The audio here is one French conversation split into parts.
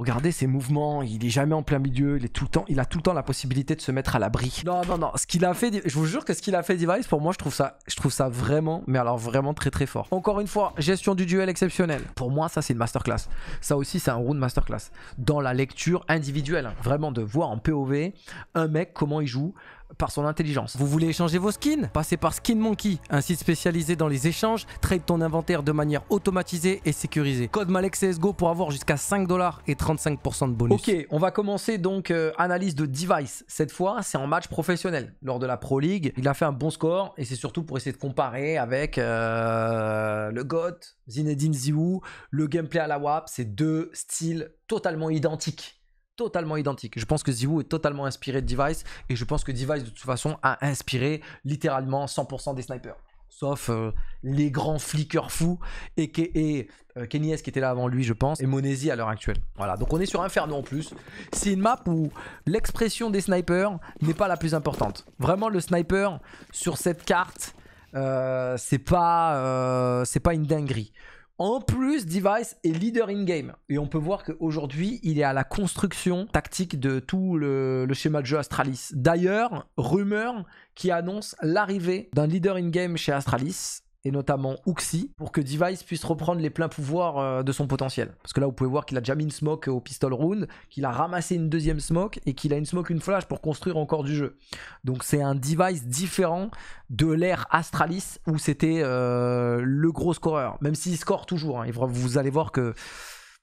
Regardez ses mouvements, il est jamais en plein milieu, il est tout le temps, il a tout le temps la possibilité de se mettre à l'abri. Non, non, non, ce qu'il a fait, je vous jure que ce qu'il a fait Device, pour moi, je trouve ça, je trouve ça vraiment, mais alors vraiment très très fort. Encore une fois, gestion du duel exceptionnelle. Pour moi, ça c'est une masterclass. Ça aussi, c'est un round masterclass. Dans la lecture individuelle, vraiment de voir en POV un mec comment il joue, par son intelligence. Vous voulez échanger vos skins Passez par Skin Monkey, un site spécialisé dans les échanges, trade ton inventaire de manière automatisée et sécurisée. Code CSGO pour avoir jusqu'à 5 dollars et 35% de bonus. Ok, on va commencer donc euh, analyse de device. Cette fois, c'est en match professionnel. Lors de la Pro League, il a fait un bon score et c'est surtout pour essayer de comparer avec euh, le GOT, Zinedine Ziou, le gameplay à la WAP. C'est deux styles totalement identiques totalement identique. Je pense que Ziwoo est totalement inspiré de Device et je pense que Device de toute façon a inspiré littéralement 100% des snipers. Sauf euh, les grands flickers fous et, et euh, Kenny S qui était là avant lui, je pense, et Monesi à l'heure actuelle. Voilà, donc on est sur Inferno en plus. C'est une map où l'expression des snipers n'est pas la plus importante. Vraiment, le sniper sur cette carte, euh, c'est pas, pas une dinguerie. En plus, Device est leader in-game. Et on peut voir qu'aujourd'hui, il est à la construction tactique de tout le, schéma de jeu Astralis. D'ailleurs, rumeur qui annonce l'arrivée d'un leader in-game chez Astralis et notamment Uxie pour que Device puisse reprendre les pleins pouvoirs euh, de son potentiel. Parce que là, vous pouvez voir qu'il a déjà mis une smoke euh, au pistol round, qu'il a ramassé une deuxième smoke et qu'il a une smoke, une flash pour construire encore du jeu. Donc c'est un Device différent de l'ère Astralis où c'était euh, le gros scoreur, même s'il score toujours. Hein, vous allez voir que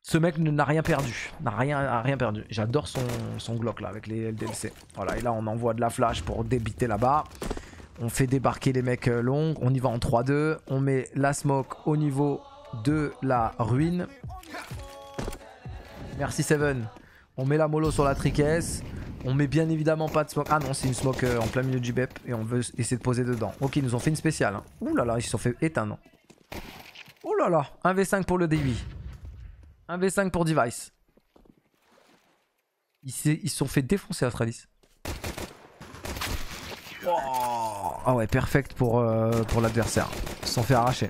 ce mec n'a rien perdu. N'a rien, rien perdu. J'adore son, son Glock là avec les LDLC. Voilà, et là on envoie de la flash pour débiter là-bas on fait débarquer les mecs euh, longs, on y va en 3-2, on met la smoke au niveau de la ruine. Merci Seven. On met la mollo sur la triquesse. On met bien évidemment pas de smoke. Ah non, c'est une smoke euh, en plein milieu du BEP et on veut essayer de poser dedans. Ok, ils nous ont fait une spéciale. Hein. Ouh là là, ils se sont fait éteindre. Hein. Ouh là là, 1v5 pour le D8. 1v5 pour Device. Ils se sont fait défoncer à Travis. Oh ah ouais, perfect pour, euh, pour l'adversaire. Sans faire arracher.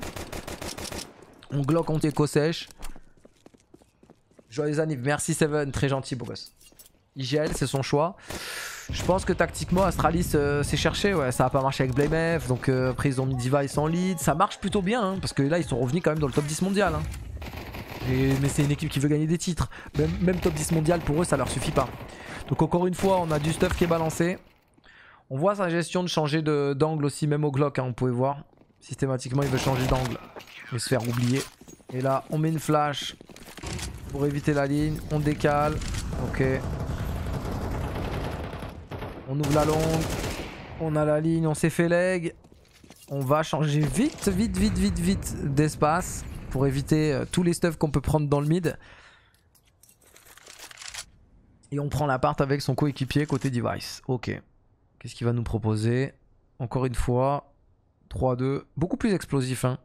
On glock, on t'éco sèche. Joyeux merci Seven, très gentil beau gosse. IGL, c'est son choix. Je pense que tactiquement, Astralis euh, s'est cherché. Ouais, ça a pas marché avec Blamef. Donc euh, après, ils ont mis Device en lead. Ça marche plutôt bien. Hein, parce que là, ils sont revenus quand même dans le top 10 mondial. Hein. mais c'est une équipe qui veut gagner des titres. Même, même top 10 mondial, pour eux, ça leur suffit pas. Donc encore une fois, on a du stuff qui est balancé. On voit sa gestion de changer d'angle aussi, même au Glock, hein, on pouvait voir. Systématiquement, il veut changer d'angle et se faire oublier. Et là, on met une flash pour éviter la ligne. On décale. Ok. On ouvre la longue. On a la ligne, on s'est fait leg. On va changer vite, vite, vite, vite, vite d'espace pour éviter euh, tous les stuff qu'on peut prendre dans le mid. Et on prend l'appart avec son coéquipier côté device. Ok. Qu'est-ce qu'il va nous proposer Encore une fois, 3-2. Beaucoup plus explosif. Hein.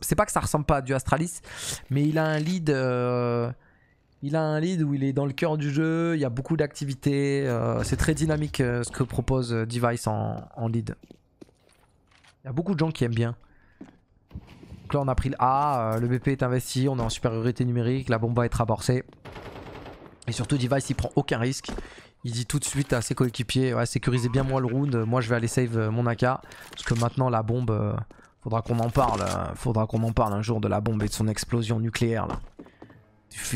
C'est pas que ça ressemble pas à du Astralis, mais il a un lead. Euh, il a un lead où il est dans le cœur du jeu, il y a beaucoup d'activités. Euh, c'est très dynamique euh, ce que propose Device en, lead. Il y a beaucoup de gens qui aiment bien. Donc là on a pris le A, le BP est investi, on est en supériorité numérique, la bombe va être traborsée. Et surtout Device il prend aucun risque. Il dit tout de suite à ses coéquipiers, ouais, sécurisez bien moi le round, moi je vais aller save euh, mon AK. Parce que maintenant la bombe, euh, faudra qu'on en parle, euh, faudra qu'on en parle un jour de la bombe et de son explosion nucléaire là.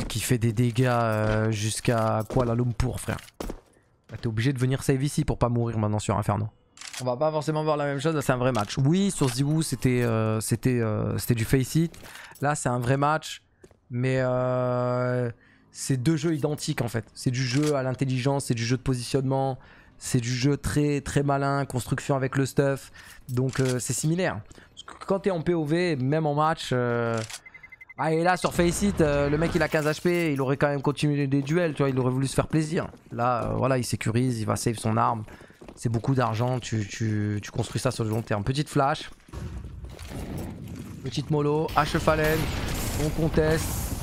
Qui fait des dégâts quoi jusqu'à Kuala Lumpur frère. Bah, t'es obligé de venir save ici pour pas mourir maintenant sur Inferno. On va pas forcément voir la même chose, là c'est un vrai match. Oui, sur Ziwoo, c'était c'était du face hit. Là c'est un vrai match, mais c'est deux jeux identiques en fait. C'est du jeu à l'intelligence, c'est du jeu de positionnement, c'est du jeu très très malin, construction avec le stuff. Donc euh, c'est similaire. Parce que quand t'es en POV, même en match, euh, ah et là sur Faceit, euh, le mec il a 15 HP, il aurait quand même continué des duels, tu vois, il aurait voulu se faire plaisir. Là, voilà, il sécurise, il va save son arme. C'est beaucoup d'argent, tu, construis ça sur le long terme. Petite flash, petite mollo, H e Fallen, on conteste.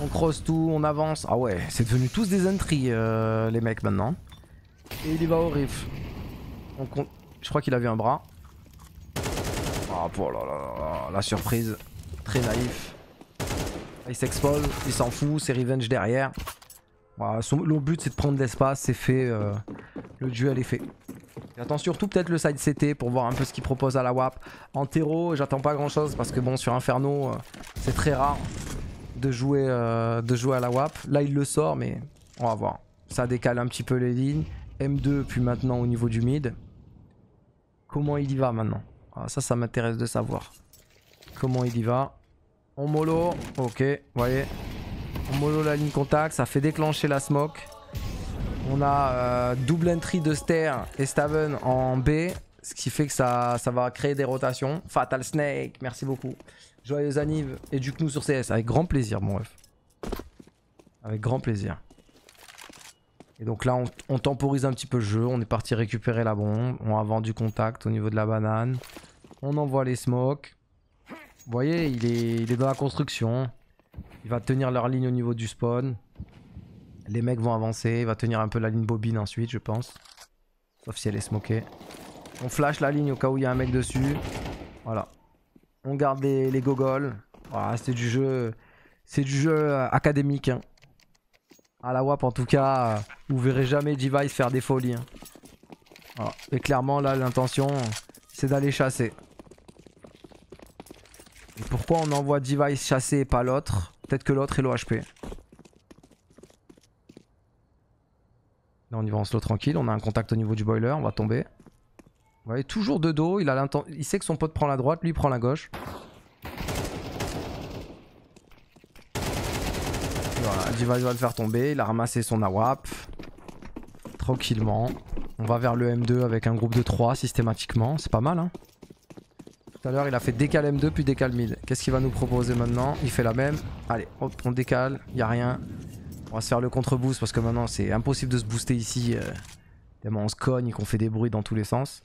On cross tout, on avance. Ah ouais, c'est devenu tous des entries, euh, les mecs, maintenant. Et il y va au riff. Je crois qu'il a vu un bras. Ah, oh la surprise. Très naïf. Il s'expose, il s'en fout, c'est revenge derrière. son... le but c'est de prendre de l'espace, c'est fait. Euh, le duel est fait. J'attends surtout peut-être le side CT pour voir un peu ce qu'il propose à la WAP. En terreau, j'attends pas grand chose parce que bon, sur Inferno, euh, c'est très rare de jouer, euh, de jouer à la WAP. Là, il le sort, mais on va voir. Ça décale un petit peu les lignes. M2, puis maintenant au niveau du mid. Comment il y va maintenant ah, Ça, ça m'intéresse de savoir. Comment il y va On mollo. Ok, voyez. On mollo la ligne contact. Ça fait déclencher la smoke. On a euh, double entry de Ster et Staven en B. Ce qui fait que ça, ça va créer des rotations. Fatal Snake, merci beaucoup. Joyeux anniv. Éduque-nous sur CS. Avec grand plaisir, mon ref. Avec grand plaisir. Et donc là, on, temporise un petit peu le jeu. On est parti récupérer la bombe. On a vendu contact au niveau de la banane. On envoie les smokes. Vous voyez, il est, il dans la construction. Il va tenir leur ligne au niveau du spawn. Les mecs vont avancer. Il va tenir un peu la ligne bobine ensuite, je pense. Sauf si elle est smokée. On flash la ligne au cas où il y a un mec dessus. Voilà. On garde les, gogols. c'est du jeu. C'est du jeu euh, académique. Hein. À la WAP en tout cas, euh, vous verrez jamais Device faire des folies. Hein. Et clairement là l'intention c'est d'aller chasser. Et pourquoi on envoie Device chasser et pas l'autre Peut-être que l'autre est l'OHP. Là on y va en slow tranquille, on a un contact au niveau du boiler, on va tomber. Vous toujours de dos, il, a il sait que son pote prend la droite, lui prend la gauche. Voilà, Diva va le faire tomber, il a ramassé son AWAP. Tranquillement. On va vers le M2 avec un groupe de 3 systématiquement, c'est pas mal hein. Tout à l'heure il a fait décal M2 puis décal 1000. Qu'est-ce qu'il va nous proposer maintenant Il fait la même. Allez, hop, on décale, y a rien. On va se faire le contre-boost parce que maintenant c'est impossible de se booster ici. Euh. on se cogne et qu'on fait des bruits dans tous les sens.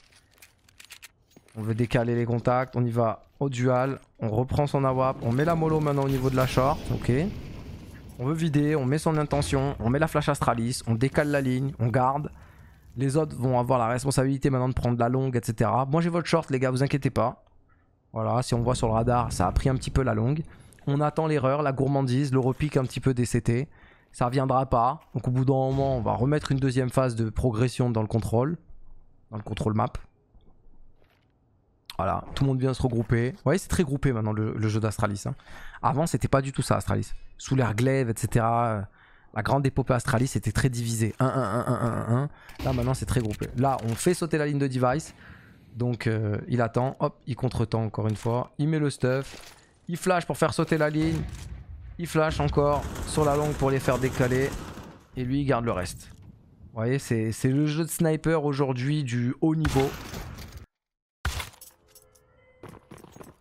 On veut décaler les contacts. On y va au dual. On reprend son AWAP. On met la mollo maintenant au niveau de la short. Ok. On veut vider. On met son intention. On met la flash astralis. On décale la ligne. On garde. Les autres vont avoir la responsabilité maintenant de prendre la longue, etc. Moi j'ai votre short les gars, vous inquiétez pas. Voilà, si on voit sur le radar, ça a pris un petit peu la longue. On attend l'erreur, la gourmandise, le repique un petit peu des CT. Ça reviendra pas. Donc au bout d'un moment, on va remettre une deuxième phase de progression dans le contrôle. Dans le contrôle map. Voilà, tout le monde vient se regrouper. Vous voyez, c'est très groupé maintenant le, jeu d'Astralis. Hein. Avant, c'était pas du tout ça, Astralis. Sous l'air glaive, etc. Euh, la grande épopée Astralis était très divisée. 1, 1, Là, maintenant, c'est très groupé. Là, on fait sauter la ligne de device. Donc, euh, il attend. Hop, il contre tend encore une fois. Il met le stuff. Il flash pour faire sauter la ligne. Il flash encore sur la longue pour les faire décaler. Et lui, il garde le reste. Vous voyez, c'est le jeu de sniper aujourd'hui du haut niveau.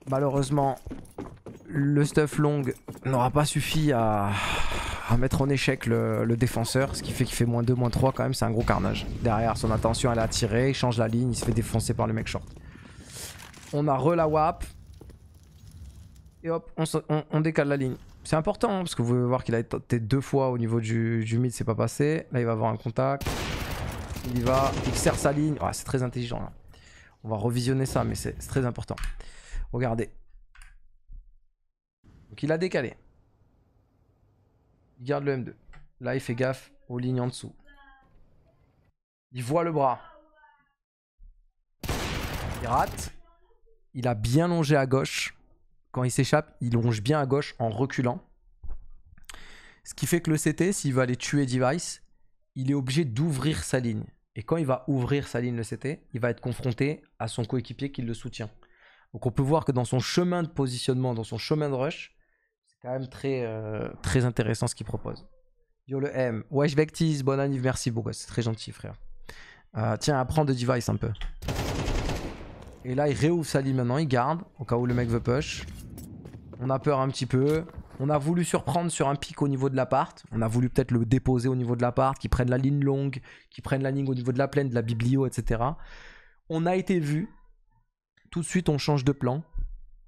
malheureusement, le stuff long n'aura pas suffi à, mettre en échec le, défenseur, ce qui fait qu'il fait moins 2, moins 3 quand même, c'est un gros carnage. Derrière, son attention elle a tiré, il change la ligne, il se fait défoncer par le mec short. On a re la WAP. Et hop, on, décale la ligne. C'est important hein, parce que vous pouvez voir qu'il a été deux fois au niveau du, mid, c'est pas passé. Là, il va avoir un contact. Il y va, il serre sa ligne. c'est très intelligent là. On va revisionner ça, mais c'est très important. Regardez. Donc il a décalé. Il garde le M2. Là, il fait gaffe aux lignes en dessous. Il voit le bras. Il rate. Il a bien longé à gauche. Quand il s'échappe, il longe bien à gauche en reculant. Ce qui fait que le CT, s'il veut aller tuer Device, il est obligé d'ouvrir sa ligne. Et quand il va ouvrir sa ligne, le CT, il va être confronté à son coéquipier qui le soutient. Donc on peut voir que dans son chemin de positionnement, dans son chemin de rush, c'est quand même très, euh, très intéressant ce qu'il propose. Yo le M. Wesh Vectis, bon anniv, merci beaucoup, c'est très gentil frère. Euh, tiens, apprends de device un peu. Et là, il réouvre sa ligne maintenant, il garde, au cas où le mec veut push. On a peur un petit peu. On a voulu surprendre sur un pic au niveau de l'appart. On a voulu peut-être le déposer au niveau de l'appart, qu'il prenne la ligne longue, qu'il prenne la ligne au niveau de la plaine, de la biblio, etc. On a été vu tout de suite on change de plan,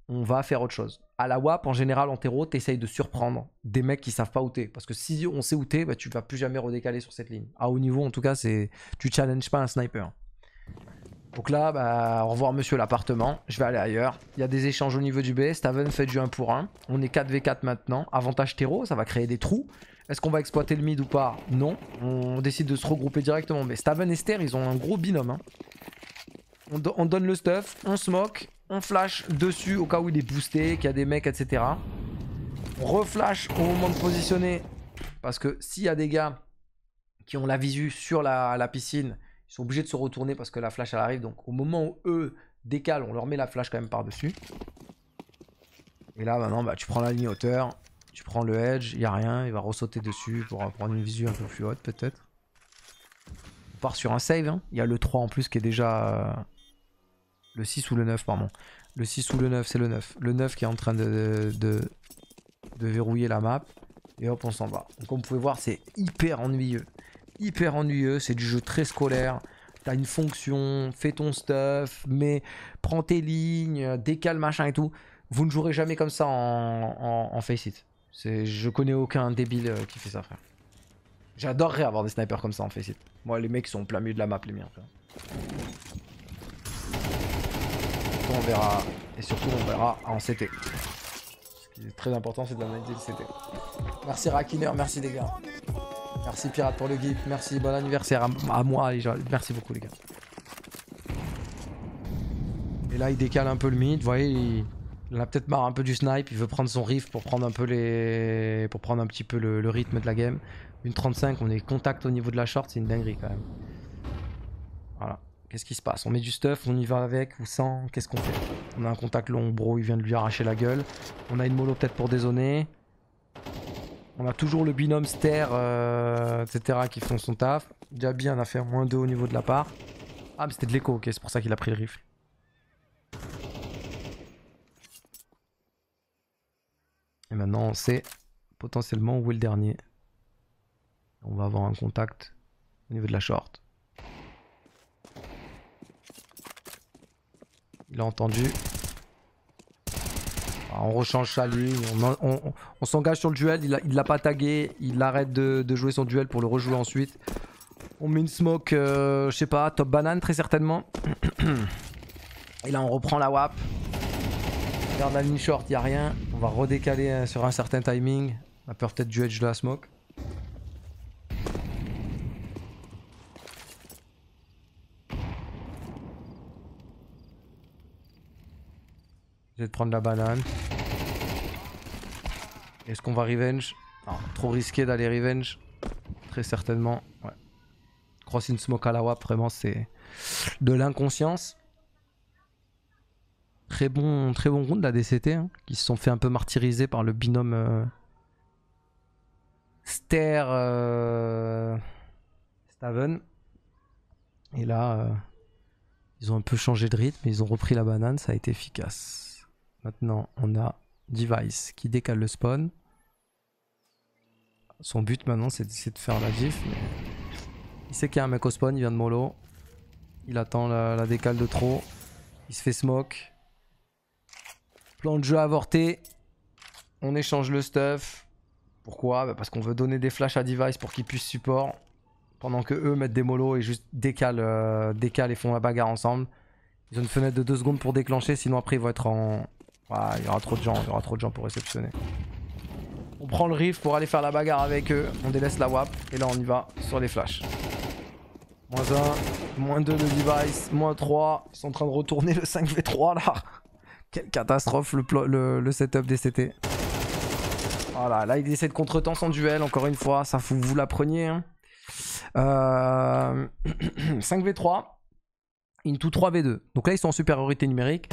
on va faire autre chose. À la WAP, en général, en terreau, t'essayes de surprendre des mecs qui savent pas où t'es. Parce que si on sait où t'es, bah, tu vas plus jamais redécaler sur cette ligne. À haut niveau, en tout cas, c'est tu challenges pas un sniper. Donc là, bah, au revoir monsieur l'appartement, je vais aller ailleurs. Il y a des échanges au niveau du B, Staven fait du 1 pour 1. On est 4v4 maintenant, avantage terreau, ça va créer des trous. Est-ce qu'on va exploiter le mid ou pas Non, on décide de se regrouper directement. Mais Staven et Ster, ils ont un gros binôme. Hein. On, donne le stuff, on smoke, on flash dessus au cas où il est boosté, qu'il y a des mecs, etc. On reflash au moment de positionner. Parce que s'il y a des gars qui ont la visu sur la, piscine, ils sont obligés de se retourner parce que la flash elle arrive. Donc au moment où eux décalent, on leur met la flash quand même par-dessus. Et là maintenant bah, tu prends la ligne hauteur, tu prends le edge, il a rien, il va ressauter dessus pour prendre une visu un peu plus haute peut-être. On part sur un save, hein. il y a le 3 en plus qui est déjà euh, le 6 ou le 9, pardon. Le 6 ou le 9, c'est le 9. Le 9 qui est en train de, de, verrouiller la map. Et hop, on s'en va. Donc, comme vous pouvez voir, c'est hyper ennuyeux. Hyper ennuyeux, c'est du jeu très scolaire. T'as une fonction, fais ton stuff, mais prends tes lignes, décale machin et tout. Vous ne jouerez jamais comme ça en, en, face it. Je connais aucun débile euh, qui fait ça, frère. J'adorerais avoir des snipers comme ça en face it. Moi, les mecs sont au plein milieu de la map, les miens, frère on verra, et surtout on verra en CT. Ce qui est très important, c'est d'analyser le CT. Merci Rakiner, merci les gars. Merci Pirate pour le gift, merci, bon anniversaire à, moi les gens, merci beaucoup les gars. Et là il décale un peu le mid, vous voyez, il, en a peut-être marre un peu du snipe, il veut prendre son riff pour prendre un peu les. pour prendre un petit peu le rythme de la game. Une 35, on est contact au niveau de la short, c'est une dinguerie quand même. Qu'est-ce qui se passe On met du stuff, on y va avec ou sans Qu'est-ce qu'on fait On a un contact long, bro, il vient de lui arracher la gueule. On a une mollo peut-être pour dézoner. On a toujours le binôme Ster, euh, etc. qui font son taf. Déjà bien a fait moins 2 au niveau de la part. Ah mais c'était de l'écho, ok, c'est pour ça qu'il a pris le rifle. Et maintenant on sait potentiellement où est le dernier. On va avoir un contact au niveau de la short. Il a entendu. Ah, on rechange ça lui on, s'engage sur le duel, il l'a pas tagué, il arrête de, jouer son duel pour le rejouer ensuite. On met une smoke, euh, je sais pas, top banane très certainement. Et là on reprend la WAP. Regarde la ligne short, il a rien. On va redécaler euh, sur un certain timing. On a peur peut-être du edge de la smoke. de prendre la banane. Est-ce qu'on va revenge trop risqué d'aller revenge. Très certainement. crossing smoke à la WAP, vraiment, c'est de l'inconscience. Très bon, très bon round de la DCT, hein, qui se sont fait un peu martyriser par le binôme euh, Ster euh, Staven. Et là, euh, ils ont un peu changé de rythme, ils ont repris la banane, ça a été efficace. Maintenant, on a Device qui décale le spawn. Son but maintenant, c'est de faire la gif. Il sait qu'il y a un mec au spawn, il vient de mollo. Il attend la, décale de trop. Il se fait smoke. Plan de jeu avorté. On échange le stuff. Pourquoi bah, Parce qu'on veut donner des flashs à Device pour qu'il puisse support. Pendant que eux mettent des mollo et juste euh, décalent et font la bagarre ensemble. Ils ont une fenêtre de 2 secondes pour déclencher, sinon après ils vont être en, il y aura trop de gens, il y aura trop de gens pour réceptionner. On prend le riff pour aller faire la bagarre avec eux. On délaisse la WAP. Et là, on y va sur les flashs. Moins 1, moins 2 de device, moins 3. Ils sont en train de retourner le 5v3 là. Quelle catastrophe le, setup des CT. Voilà, là, il essaient de contretemps sans duel. Encore une fois, ça faut vous l'appreniez. 5v3 hein. euh, into 3v2. Donc là, ils sont en supériorité numérique.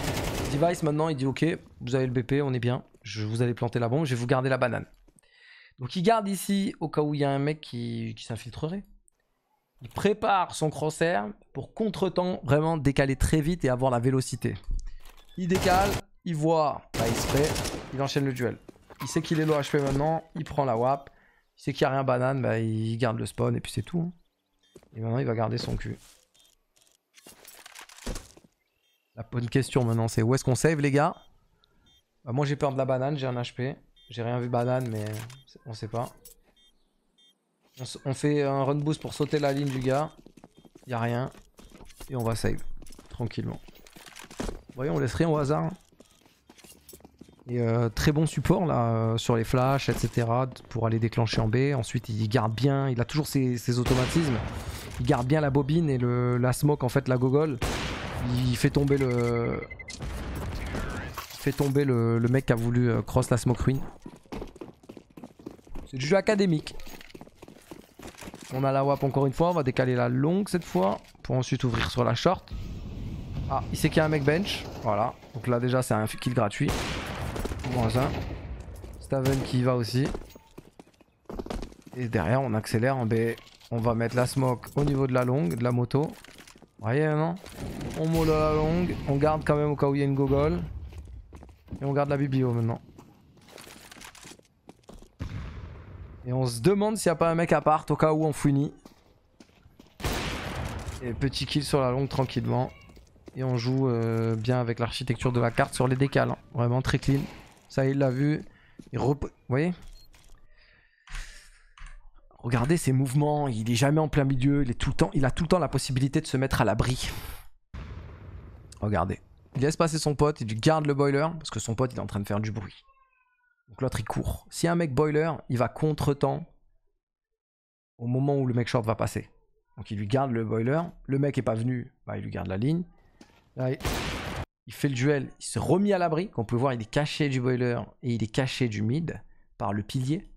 Device maintenant il dit ok, vous avez le BP, on est bien. Je vous allez planter la bombe, je vais vous garder la banane. Donc il garde ici au cas où il y a un mec qui, s'infiltrerait. Il prépare son crosshair pour contre-temps vraiment décaler très vite et avoir la vélocité. Il décale, il voit, bah, il se fait, il enchaîne le duel. Il sait qu'il est low HP maintenant, il prend la WAP. Il sait qu'il n'y a rien banane, bah, il garde le spawn et puis c'est tout. Hein. Et maintenant il va garder son cul. La bonne question maintenant, c'est où est-ce qu'on save, les gars bah, Moi, j'ai peur de la banane, j'ai un HP. J'ai rien vu banane, mais on sait pas. On, fait un run boost pour sauter la ligne du gars. Y a rien. Et on va save. Tranquillement. Voyons, on laisse rien au hasard. Hein. Et euh, très bon support là euh, sur les flashs, etc. pour aller déclencher en B. Ensuite, il garde bien, il a toujours ses, automatismes. Il garde bien la bobine et la smoke, en fait, la gogole. Il fait tomber le... fait tomber le, mec qui a voulu euh, cross la smoke ruin. C'est du jeu académique. On a la WAP encore une fois, on va décaler la longue cette fois pour ensuite ouvrir sur la short. Ah, il sait qu'il y a un mec bench. Voilà. Donc là déjà c'est un kill gratuit. Moins un. Staven qui y va aussi. Et derrière on accélère en B. On va mettre la smoke au niveau de la longue, de la moto. Vous voyez non On molle à la longue, on garde quand même au cas où il y a une gogol, Et on garde la biblio maintenant. Et on se demande s'il n'y a pas un mec à part au cas où on fouine. Et petit kill sur la longue tranquillement. Et on joue euh, bien avec l'architecture de la carte sur les décales. Hein. Vraiment très clean. Ça il l'a vu. Il Vous voyez Regardez ses mouvements, il est jamais en plein milieu, il, est tout le temps, il a tout le temps la possibilité de se mettre à l'abri. Regardez. Il laisse passer son pote, il garde le boiler, parce que son pote est en train de faire du bruit. Donc l'autre il court. Si un mec boiler, il va contre-temps au moment où le mec short va passer. Donc il lui garde le boiler. Le mec est pas venu, bah, il lui garde la ligne. il... fait le duel, il se remet à l'abri. qu'on peut voir, il est caché du boiler et il est caché du mid par le pilier.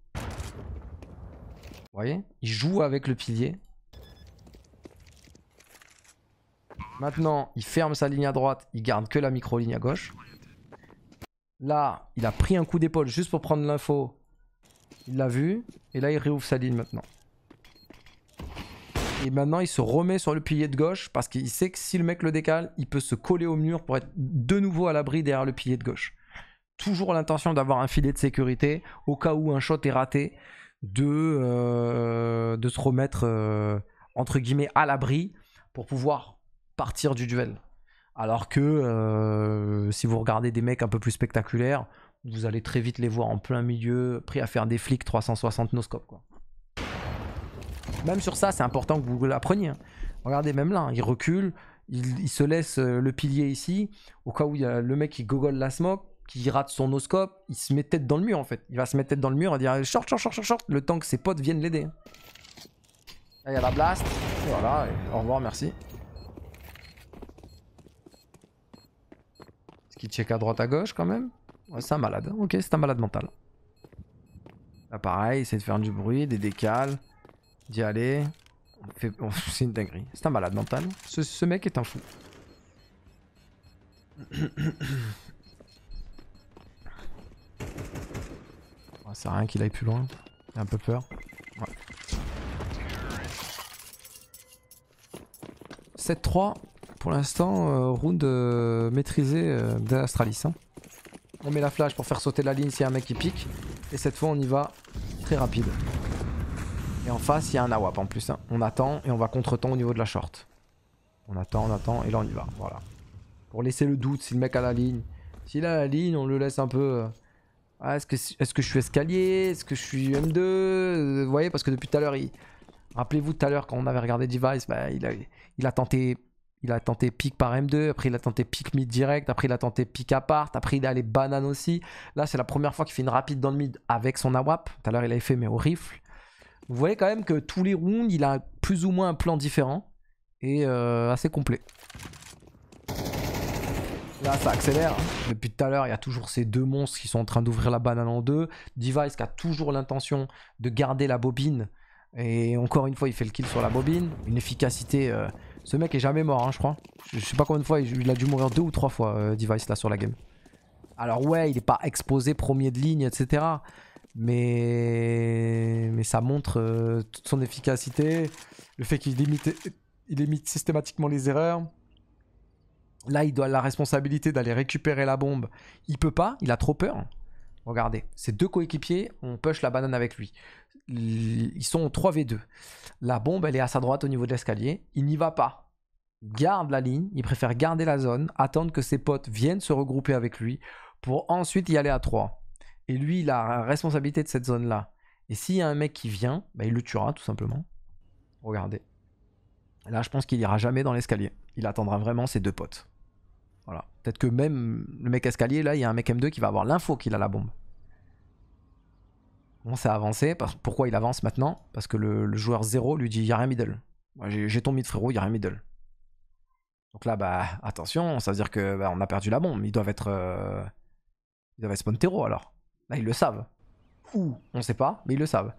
Vous voyez Il joue avec le pilier. Maintenant, il ferme sa ligne à droite, il garde que la micro-ligne à gauche. Là, il a pris un coup d'épaule juste pour prendre l'info. Il l'a vu. Et là, il réouvre sa ligne maintenant. Et maintenant, il se remet sur le pilier de gauche parce qu'il sait que si le mec le décale, il peut se coller au mur pour être de nouveau à l'abri derrière le pilier de gauche. Toujours l'intention d'avoir un filet de sécurité au cas où un shot est raté de, euh, de se remettre euh, entre guillemets à l'abri pour pouvoir partir du duel. Alors que euh, si vous regardez des mecs un peu plus spectaculaires, vous allez très vite les voir en plein milieu, pris à faire des flics 360 noscopes quoi. Même sur ça, c'est important que vous l'appreniez. Hein. Regardez, même là, hein, il recule, il, se laisse le pilier ici, au cas où il a le mec qui gogole la smoke, qui rate son oscope, il se met tête dans le mur en fait. Il va se mettre tête dans le mur et dire eh, short, short, short, short, short, le temps que ses potes viennent l'aider. Là, il y a la blast. Voilà, au revoir, merci. Est-ce qu'il check à droite, à gauche quand même Ouais, c'est un malade. Hein. Ok, c'est un malade mental. Là, pareil, essayer de faire du bruit, des décales, d'y aller. Fait... c'est une dinguerie. C'est un malade mental. Ce, ce mec est un fou. C'est rien qu'il aille plus loin. J'ai un peu peur. 7-3 pour l'instant, euh, round euh, maîtrisé euh, d'Astralis. Hein. On met la flash pour faire sauter la ligne s'il y a un mec qui pique. Et cette fois, on y va très rapide. Et en face, il y a un AWAP en plus. Hein. On attend et on va contre-temps au niveau de la short. On attend, on attend et là on y va. Voilà. Pour laisser le doute si le mec a la ligne. S'il a la ligne, on le laisse un peu ah, est-ce que, je suis escalier Est-ce que je suis M2 euh, Vous voyez, parce que depuis tout à l'heure, rappelez-vous tout à l'heure quand on avait regardé Device, bah, il, a, tenté... Il a tenté par M2, après il a tenté pick mid direct, après il a tenté pick apart, après il a allé bananes aussi. Là c'est la première fois qu'il fait une rapide dans le mid avec son AWAP. Tout à l'heure il avait fait mais au rifle. Vous voyez quand même que tous les rounds il a plus ou moins un plan différent et euh, assez complet. Là, ça accélère. Hein. Depuis tout à l'heure, il y a toujours ces deux monstres qui sont en train d'ouvrir la banane en deux. Device qui a toujours l'intention de garder la bobine. Et encore une fois, il fait le kill sur la bobine. Une efficacité. Euh, ce mec est jamais mort, hein, je crois. Je sais pas combien de fois, il a dû mourir deux ou trois fois, euh, Device, là, sur la game. Alors, ouais, il est pas exposé premier de ligne, etc. Mais, mais ça montre euh, toute son efficacité. Le fait qu'il limite... Il limite systématiquement les erreurs. Là, il doit la responsabilité d'aller récupérer la bombe. Il peut pas, il a trop peur. Regardez, ces deux coéquipiers, on push la banane avec lui. Ils sont en 3v2. La bombe, elle est à sa droite au niveau de l'escalier. Il n'y va pas. garde la ligne, il préfère garder la zone, attendre que ses potes viennent se regrouper avec lui pour ensuite y aller à 3. Et lui, il a la responsabilité de cette zone-là. Et s'il y a un mec qui vient, bah, il le tuera tout simplement. Regardez. Là, je pense qu'il ira jamais dans l'escalier il attendra vraiment ses deux potes. Voilà. Peut-être que même le mec escalier, là, il y a un mec M2 qui va avoir l'info qu'il a la bombe. Bon, ça avancé. Pourquoi il avance maintenant Parce que le, joueur 0 lui dit, il n'y a rien middle. J'ai ton mid frérot, il y a rien middle. Donc là, bah, attention, ça veut dire que bah, on a perdu la bombe. Ils doivent être... Euh, ils doivent être alors. Là, ils le savent. Ou, on sait pas, mais ils le savent.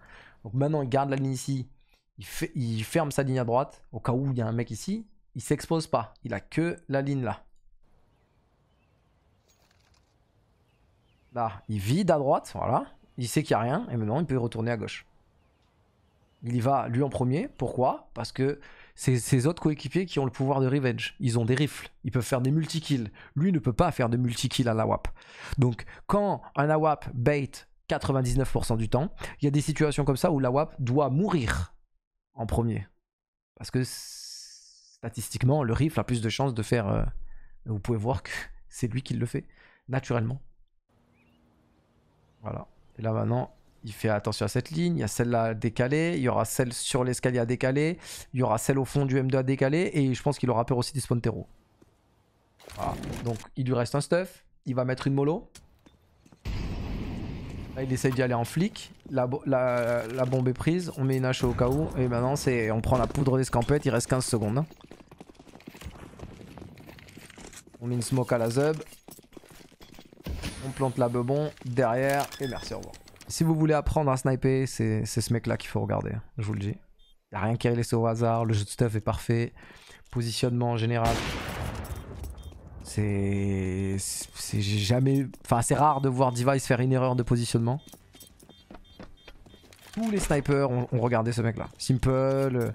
Donc maintenant, il garde la ligne ici. Il, il ferme sa ligne à droite, au cas où il y a un mec ici il s'expose pas. Il a que la ligne là. Là, il vide à droite, voilà. Il sait qu'il n'y a rien et maintenant il peut retourner à gauche. Il y va lui en premier. Pourquoi Parce que c'est ses autres coéquipiers qui ont le pouvoir de revenge. Ils ont des rifles. Ils peuvent faire des multi-kills. Lui ne peut pas faire de multi kills à la Donc quand un AWAP bait 99% du temps, il y a des situations comme ça où l'AWAP doit mourir en premier. Parce que statistiquement, le rifle a plus de chances de faire. Euh, vous pouvez voir que c'est lui qui le fait, naturellement. Voilà. Et là maintenant, il fait attention à cette ligne. Il y a celle-là décalée. Il y aura celle sur l'escalier à décaler. Il y aura celle au fond du M2 à décaler. Et je pense qu'il aura peur aussi des Spontero. Voilà. Donc il lui reste un stuff. Il va mettre une mollo. Là, il essaye d'y aller en flic. La, bombe est prise. On met une hache au cas où. Et maintenant, c'est on prend la poudre d'escampette. Il reste 15 secondes. Hein. On met une smoke à la zub. On plante la bebon derrière et merci, au revoir. Si vous voulez apprendre à sniper, c'est ce mec là qu'il faut regarder, je vous le dis. a rien qui est laissé au hasard, le jeu de stuff est parfait, positionnement en général. C'est... C'est jamais... Enfin c'est rare de voir Device faire une erreur de positionnement. Tous les snipers ont, regardé ce mec là. Simple, euh,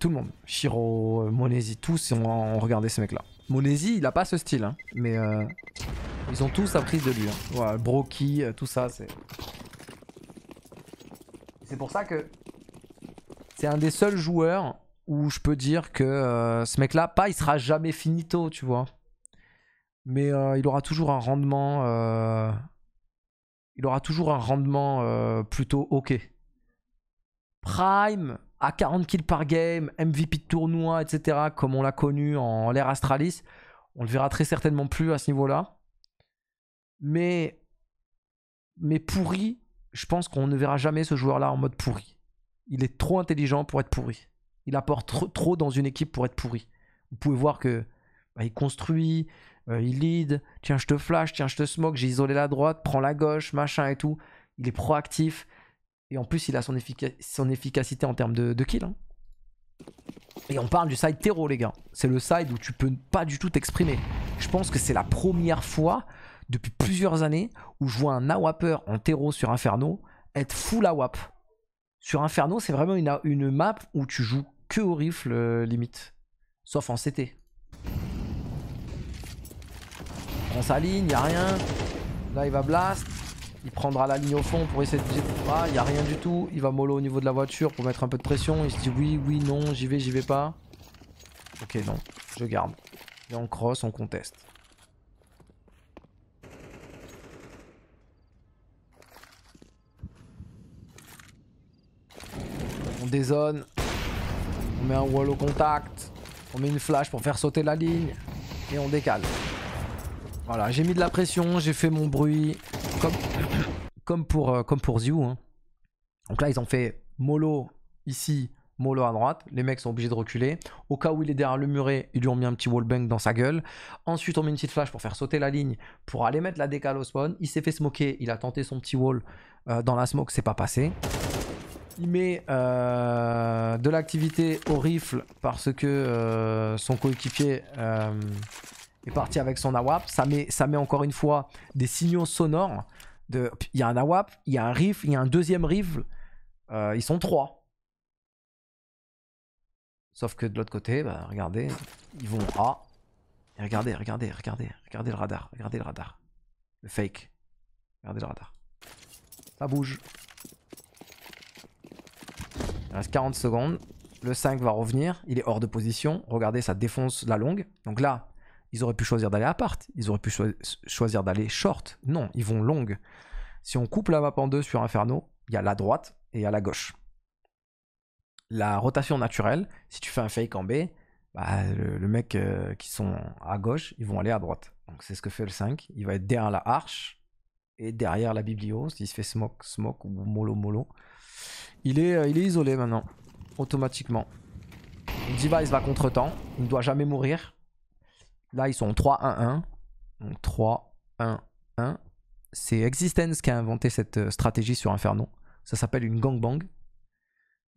tout le monde. Shiro, euh, Monesi, tous ont regardé ce mec là. Monesi, il a pas ce style, hein. mais euh, ils ont tous appris de lui. Hein. Voilà, Broky, euh, tout ça, c'est. C'est pour ça que c'est un des seuls joueurs où je peux dire que euh, ce mec-là, pas, il sera jamais finito, tu vois. Mais il aura toujours un rendement. Il aura toujours un rendement plutôt ok. Prime, à 40 kills par game, MVP de tournoi, etc., comme on l'a connu en l'ère Astralis. On le verra très certainement plus à ce niveau-là. Mais, mais pourri, je pense qu'on ne verra jamais ce joueur-là en mode pourri. Il est trop intelligent pour être pourri. Il apporte trop, dans une équipe pour être pourri. Vous pouvez voir que bah, il construit, euh, il lead, tiens je te flash, tiens je te smoke, j'ai isolé la droite, prends la gauche, machin et tout. Il est proactif, et en plus, il a son, efficacité en termes de, kill. Hein. Et on parle du side terreau, les gars. C'est le side où tu peux pas du tout t'exprimer. Je pense que c'est la première fois depuis plusieurs années où je vois un AWAPer en terreau sur Inferno être full AWAP. Sur Inferno, c'est vraiment une, map où tu joues que au rifle euh, limite. Sauf en CT. On s'aligne, y'a a rien. Là, il va blast. Il prendra la ligne au fond pour essayer de dire ah, il n'y a rien du tout. Il va mollo au niveau de la voiture pour mettre un peu de pression. Il se dit Oui, oui, non, j'y vais, j'y vais pas. Ok, non, je garde. Et on cross, on conteste. On dézone. On met un wall au contact. On met une flash pour faire sauter la ligne. Et on décale. Voilà, j'ai mis de la pression, j'ai fait mon bruit. Comme, comme pour, euh, comme pour Ziu. Hein. Donc là, ils ont fait mollo ici, mollo à droite. Les mecs sont obligés de reculer. Au cas où il est derrière le muret, ils lui ont mis un petit wallbang dans sa gueule. Ensuite, on met une petite flash pour faire sauter la ligne, pour aller mettre la décale au spawn. Il s'est fait smoker. Il a tenté son petit wall euh, dans la smoke. C'est pas passé. Il met euh, de l'activité au rifle parce que son coéquipier est parti avec son AWAP. Ça met, ça met encore une fois des signaux sonores il y a un AWAP, il y a un rif, il y a un deuxième rif, euh, ils sont trois. Sauf que de l'autre côté, bah, regardez, ils vont A. regardez, regardez, regardez, regardez le radar, regardez le radar. Le fake. Regardez le radar. Ça bouge. Il reste 40 secondes. Le 5 va revenir. Il est hors de position. Regardez, ça défonce la longue. Donc là, ils auraient pu choisir d'aller à part, ils auraient pu choisir d'aller short. Non, ils vont longue. Si on coupe la map en deux sur Inferno, il y a la droite et il y a la gauche. La rotation naturelle, si tu fais un fake en B, bah, le, mec euh, qui sont à gauche, ils vont aller à droite. Donc c'est ce que fait le 5. Il va être derrière la arche et derrière la biblio, il se fait smoke, smoke ou mollo, mollo. Il est, euh, il est isolé maintenant, automatiquement. Le device va contre-temps, il ne doit jamais mourir. Là, ils sont 3-1-1. Donc 3-1-1. C'est Existence qui a inventé cette euh, stratégie sur Inferno. Ça s'appelle une gangbang.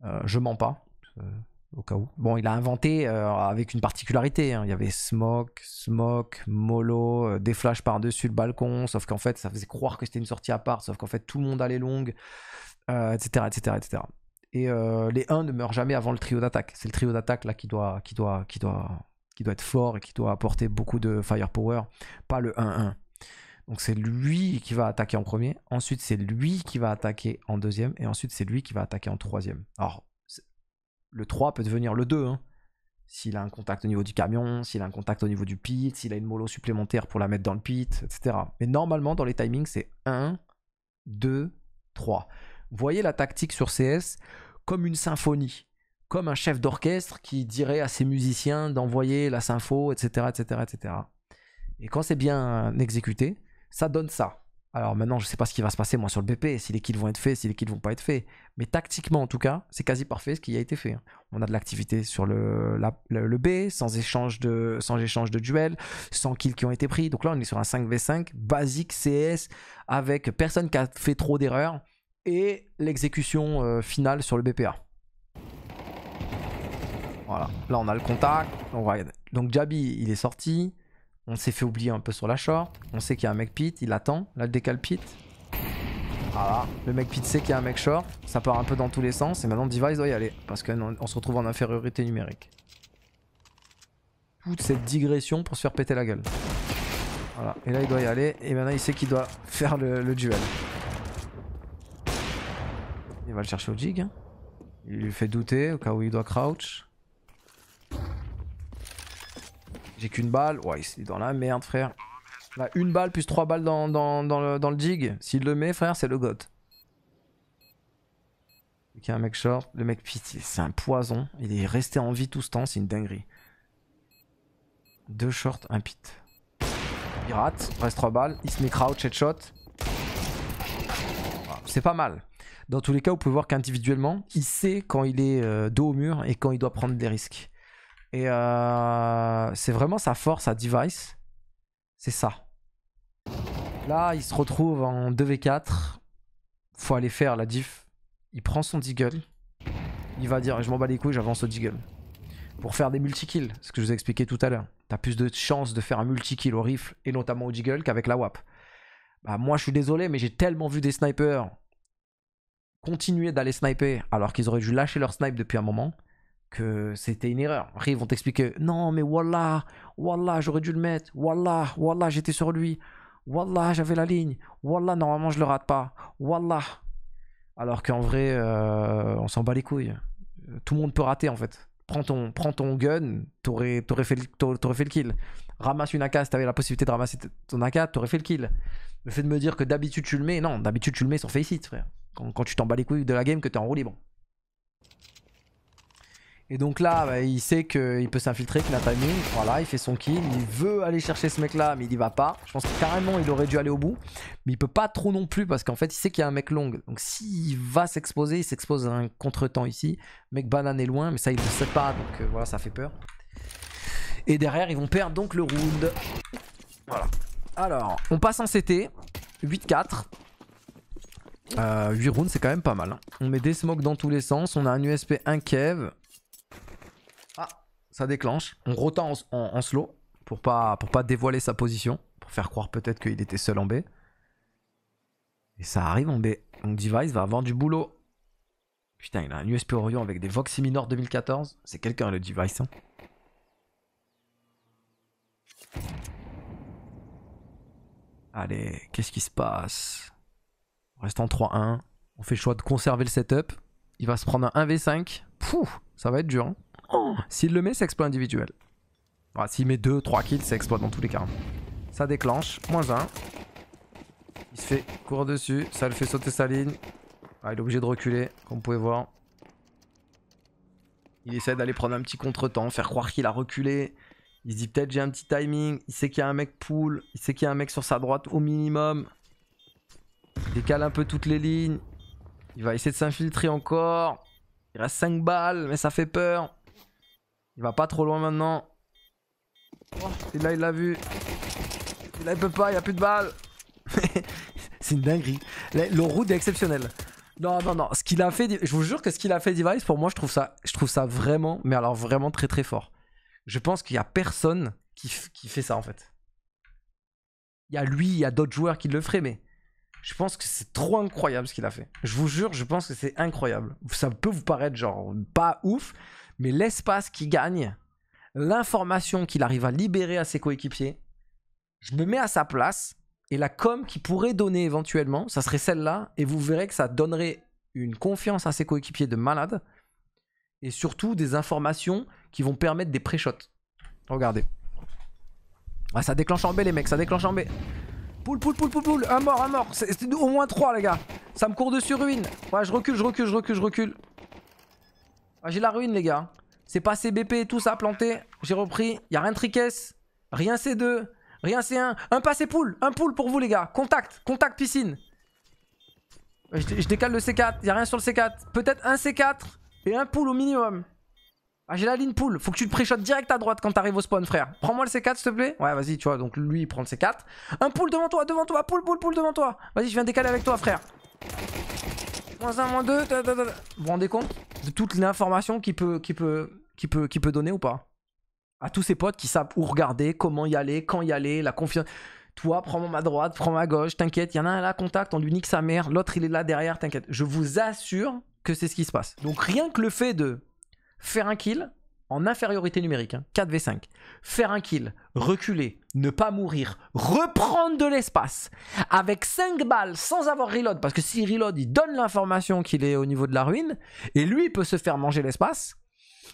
Euh, je mens pas, euh, au cas où. Bon, il a inventé euh, avec une particularité. Hein. Il y avait Smoke, Smoke, Molo, des flashs par-dessus le balcon. Sauf qu'en fait, ça faisait croire que c'était une sortie à part. Sauf qu'en fait, tout le monde allait longue, etc., etc., Et les 1 ne meurent jamais avant le trio d'attaque. C'est le trio d'attaque là qui doit, qui doit, qui doit qui doit être fort et qui doit apporter beaucoup de firepower, pas le 1-1. Donc c'est lui qui va attaquer en premier, ensuite c'est lui qui va attaquer en deuxième, et ensuite c'est lui qui va attaquer en troisième. Alors, le 3 peut devenir le 2, hein. s'il a un contact au niveau du camion, s'il a un contact au niveau du pit, s'il a une mollo supplémentaire pour la mettre dans le pit, etc. Mais normalement, dans les timings, c'est 1, 2, 3. Voyez la tactique sur CS comme une symphonie comme un chef d'orchestre qui dirait à ses musiciens d'envoyer la sympho, etc., etc., etc. Et quand c'est bien exécuté, ça donne ça. Alors maintenant, je ne sais pas ce qui va se passer moi sur le BP, si les kills vont être faits, si les kills vont pas être faits. Mais tactiquement en tout cas, c'est quasi parfait ce qui a été fait. Hein. On a de l'activité sur le, B, sans échange, de, sans échange de duel, sans kills qui ont été pris. Donc là, on est sur un 5v5, basique CS, avec personne qui a fait trop d'erreurs, et l'exécution euh, finale sur le BPA. Voilà. Là, on a le contact. On Donc, Jabi, il est sorti. On s'est fait oublier un peu sur la short. On sait qu'il y a un mec pit. Il attend. Là, le décale pit. Voilà. Le mec pit sait qu'il y a un mec short. Ça part un peu dans tous les sens. Et maintenant, Device doit y aller. Parce qu'on se retrouve en infériorité numérique. Toute cette digression pour se faire péter la gueule. Voilà. Et là, il doit y aller. Et maintenant, il sait qu'il doit faire le, le, duel. Il va le chercher au jig. Hein. Il lui fait douter au cas où il doit crouch. J'ai qu'une balle. Ouais, est dans la merde, frère. Bah, une balle plus trois balles dans, dans, le, dans jig. S'il le met, frère, c'est le god. Ok, un mec short. Le mec pit c'est un poison. Il est resté en vie tout ce temps, c'est une dinguerie. Deux shorts, un pit. Il rate, reste trois balles. Il se met crouch, headshot. C'est pas mal. Dans tous les cas, vous pouvez voir qu'individuellement, il sait quand il est euh, dos au mur et quand il doit prendre des risques. Et euh, c'est vraiment sa force à Device. C'est ça. Là, il se retrouve en 2v4. Faut aller faire la diff. Il prend son Deagle. Il va dire Je m'en bats les couilles, j'avance au Deagle. Pour faire des multi-kills, ce que je vous ai expliqué tout à l'heure. T'as plus de chances de faire un multi-kill au rifle et notamment au Deagle qu'avec la WAP. Bah, moi, je suis désolé, mais j'ai tellement vu des snipers continuer d'aller sniper alors qu'ils auraient dû lâcher leur snipe depuis un moment que c'était une erreur. Après, ils vont t'expliquer non, mais Wallah, Wallah, j'aurais dû le mettre. Wallah, Wallah, j'étais sur lui. Wallah, j'avais la ligne. Wallah, normalement, je le rate pas. Wallah. Alors qu'en vrai, euh, on s'en bat les couilles. Tout le monde peut rater en fait. Prends ton, ton gun, t'aurais aurais fait, le kill. Ramasse une AK, si t'avais la possibilité de ramasser ton AK, t'aurais fait le kill. Le fait de me dire que d'habitude tu le mets, non, d'habitude tu le mets sur Faceit, frère. Quand, quand tu t'en bats les couilles de la game, que t'es en roue libre. Et donc là, bah, il sait qu'il peut s'infiltrer, qu'il n'a pas mis. Voilà, il fait son kill. Il veut aller chercher ce mec-là, mais il y va pas. Je pense que carrément, il aurait dû aller au bout. Mais il peut pas trop non plus, parce qu'en fait, il sait qu'il y a un mec long. Donc s'il va s'exposer, il s'expose à un contre-temps ici. mec banane est loin, mais ça, il ne sait pas. Donc euh, voilà, ça fait peur. Et derrière, ils vont perdre donc le round. Voilà. Alors, on passe en CT. 8-4. 8 rounds, c'est quand même pas mal. Hein. On met des smokes dans tous les sens. On a un USP, un Kev ça déclenche. On retend en, slow pour pas, pour pas dévoiler sa position, pour faire croire peut-être qu'il était seul en B. Et ça arrive en B. Donc Device va avoir du boulot. Putain, il a un USP Orion avec des Vox Minor 2014. C'est quelqu'un le Device. Hein. Allez, qu'est-ce qui se passe On reste en 3-1. On fait le choix de conserver le setup. Il va se prendre un 1v5. Pouf, ça va être dur. Hein. Oh. S'il le met, c'est exploit individuel. Ah, s'il met 2, 3 kills, c'est exploit dans tous les cas. Hein. Ça déclenche, moins 1. Il se fait courir dessus, ça le fait sauter sa ligne. Ah, il est obligé de reculer, comme vous pouvez voir. Il essaie d'aller prendre un petit contre temps faire croire qu'il a reculé. Il se dit peut-être j'ai un petit timing. Il sait qu'il y a un mec pool. Il sait qu'il y a un mec sur sa droite au minimum. Il décale un peu toutes les lignes. Il va essayer de s'infiltrer encore. Il reste 5 balles, mais ça fait peur. Il va pas trop loin maintenant. là, il l'a vu. là, il peut pas, il a plus de balles. c'est une dinguerie. Le route est exceptionnel. Non, non, non. Ce qu'il a fait, je vous jure que ce qu'il a fait Device, pour moi, je trouve ça, je trouve ça vraiment, mais alors vraiment très très fort. Je pense qu'il y a personne qui, qui, fait ça en fait. Il y a lui, il y a d'autres joueurs qui le feraient, mais je pense que c'est trop incroyable ce qu'il a fait. Je vous jure, je pense que c'est incroyable. Ça peut vous paraître genre pas ouf, mais l'espace qu'il gagne, l'information qu'il arrive à libérer à ses coéquipiers, je me mets à sa place et la com qu'il pourrait donner éventuellement, ça serait celle-là et vous verrez que ça donnerait une confiance à ses coéquipiers de malade et surtout des informations qui vont permettre des pré-shots. Regardez. Ah, ça déclenche en B les mecs, ça déclenche en B. Poule, poule, poule, poule, poule. Un mort, un mort. C'était au moins trois les gars. Ça me court dessus, ruine. Ouais, je recule, je recule, je recule, je recule. Ah, j'ai la ruine, les gars. C'est pas CBP, tout ça planté. J'ai repris. Y'a rien rien Triquesse. Rien C2. Rien C1. Un passé poule. Un poule pour vous, les gars. Contact. Contact piscine. Euh, je, décale le C4. Y'a rien sur le C4. Peut-être un C4 et un poule au minimum. Ah, j'ai la ligne poule. Faut que tu te préchottes direct à droite quand t'arrives au spawn, frère. Prends-moi le C4, s'il te plaît. Ouais, vas-y, tu vois. Donc lui, il prend le C4. Un poule devant toi, devant toi. Poule, poule, poule devant toi. Vas-y, je viens décaler avec toi, frère. Moins 1, moins deux Vous vous rendez compte de toute l'information qu'il peut, qui peut, qui peut, qui peut donner ou pas à tous ses potes qui savent où regarder, comment y aller, quand y aller, la confiance. Toi, prends ma droite, prends ma gauche, t'inquiète, il y en a un là, contact, on lui nique sa mère, l'autre il est là derrière, t'inquiète. Je vous assure que c'est ce qui se passe. Donc rien que le fait de faire un kill, en infériorité numérique, 4v5, hein, faire un kill, reculer, ne pas mourir, reprendre de l'espace avec 5 balles sans avoir reload, parce que si reload, il donne l'information qu'il est au niveau de la ruine, et lui il peut se faire manger l'espace.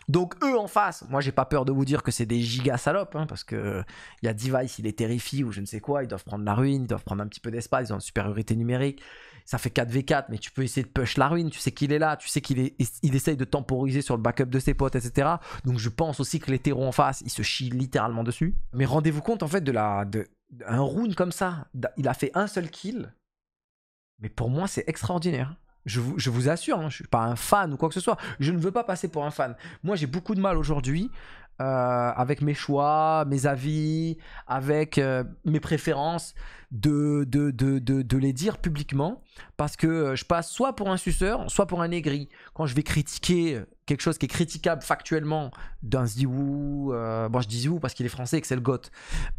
Donc eux en face, moi j'ai pas peur de vous dire que c'est des giga salopes, hein, parce que il y a Device, il est terrifié ou je ne sais quoi, ils doivent prendre la ruine, ils doivent prendre un petit peu d'espace, ils ont une supériorité numérique, ça fait 4v4, mais tu peux essayer de push la ruine, tu sais qu'il est là, tu sais qu'il est, il essaye de temporiser sur le backup de ses potes, etc. Donc je pense aussi que l'hétéro en face, il se chie littéralement dessus. Mais rendez-vous compte en fait de la... De, un rune comme ça, il a fait un seul kill, mais pour moi c'est extraordinaire. Je vous, je vous assure, hein, je suis pas un fan ou quoi que ce soit. Je ne veux pas passer pour un fan. Moi j'ai beaucoup de mal aujourd'hui euh, avec mes choix, mes avis, avec euh, mes préférences, de de, de, de, de, les dire publiquement, parce que euh, je passe soit pour un suceur, soit pour un aigri. Quand je vais critiquer quelque chose qui est critiquable factuellement d'un Ziwoo, euh, bon je dis Ziwoo parce qu'il est français et que c'est le goth,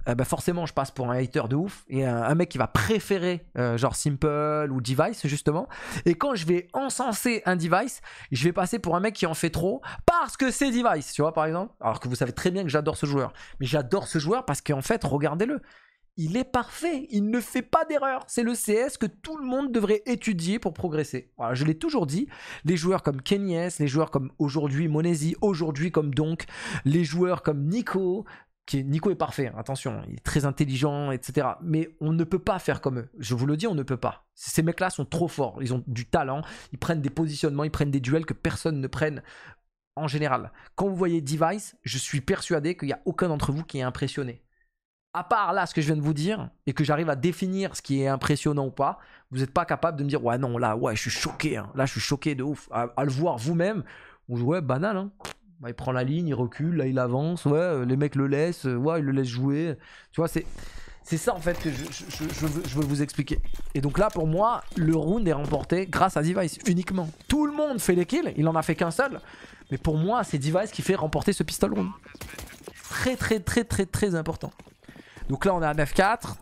euh, bah, forcément je passe pour un hater de ouf et un, mec qui va préférer euh, genre Simple ou Device justement. Et quand je vais encenser un Device, je vais passer pour un mec qui en fait trop parce que c'est Device, tu vois par exemple. Alors que vous savez très bien que j'adore ce joueur, mais j'adore ce joueur parce qu'en fait regardez-le, il est parfait, il ne fait pas d'erreur. C'est le CS que tout le monde devrait étudier pour progresser. je l'ai toujours dit, les joueurs comme Kenyes, les joueurs comme aujourd'hui Monesi, aujourd'hui comme donc, les joueurs comme Nico, qui Nico est parfait, hein, attention, il est très intelligent, etc. Mais on ne peut pas faire comme eux. Je vous le dis, on ne peut pas. Ces mecs-là sont trop forts, ils ont du talent, ils prennent des positionnements, ils prennent des duels que personne ne prenne en général. Quand vous voyez Device, je suis persuadé qu'il n'y a aucun d'entre vous qui est impressionné à part là ce que je viens de vous dire et que j'arrive à définir ce qui est impressionnant ou pas, vous n'êtes pas capable de me dire ouais non là ouais je suis choqué, hein. là je suis choqué de ouf à, le voir vous-même. ou ouais banal hein. bah, il prend la ligne, il recule, là il avance, ouais euh, les mecs le laissent, euh, ouais il le laisse jouer. Tu vois c'est c'est ça en fait que je, veux, vous expliquer. Et donc là pour moi le round est remporté grâce à Device uniquement. Tout le monde fait les kills, il en a fait qu'un seul, mais pour moi c'est Device qui fait remporter ce pistol round. Très très très très très important. Donc là on est à 9-4.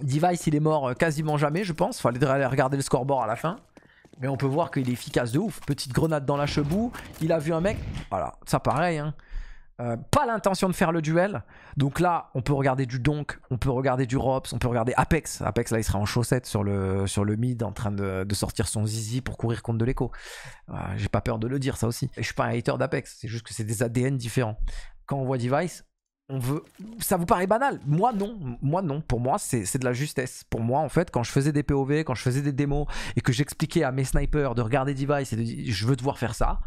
Device il est mort euh, quasiment jamais je pense. Fallait aller regarder le scoreboard à la fin. Mais on peut voir qu'il est efficace de ouf. Petite grenade dans la chebou. Il a vu un mec. Voilà, ça pareil. Hein. Euh, pas l'intention de faire le duel. Donc là, on peut regarder du Donk, on peut regarder du Rops, on peut regarder Apex. Apex, là, il sera en chaussette sur le, sur le mid en train de, sortir son zizi pour courir contre de l'écho. Euh, j'ai pas peur de le dire, ça aussi. Et je suis pas un hater d'Apex, c'est juste que c'est des ADN différents. Quand on voit Device, on veut... Ça vous paraît banal Moi non, moi non. Pour moi, c'est de la justesse. Pour moi, en fait, quand je faisais des POV, quand je faisais des démos et que j'expliquais à mes snipers de regarder Device et de dire je veux te voir faire ça,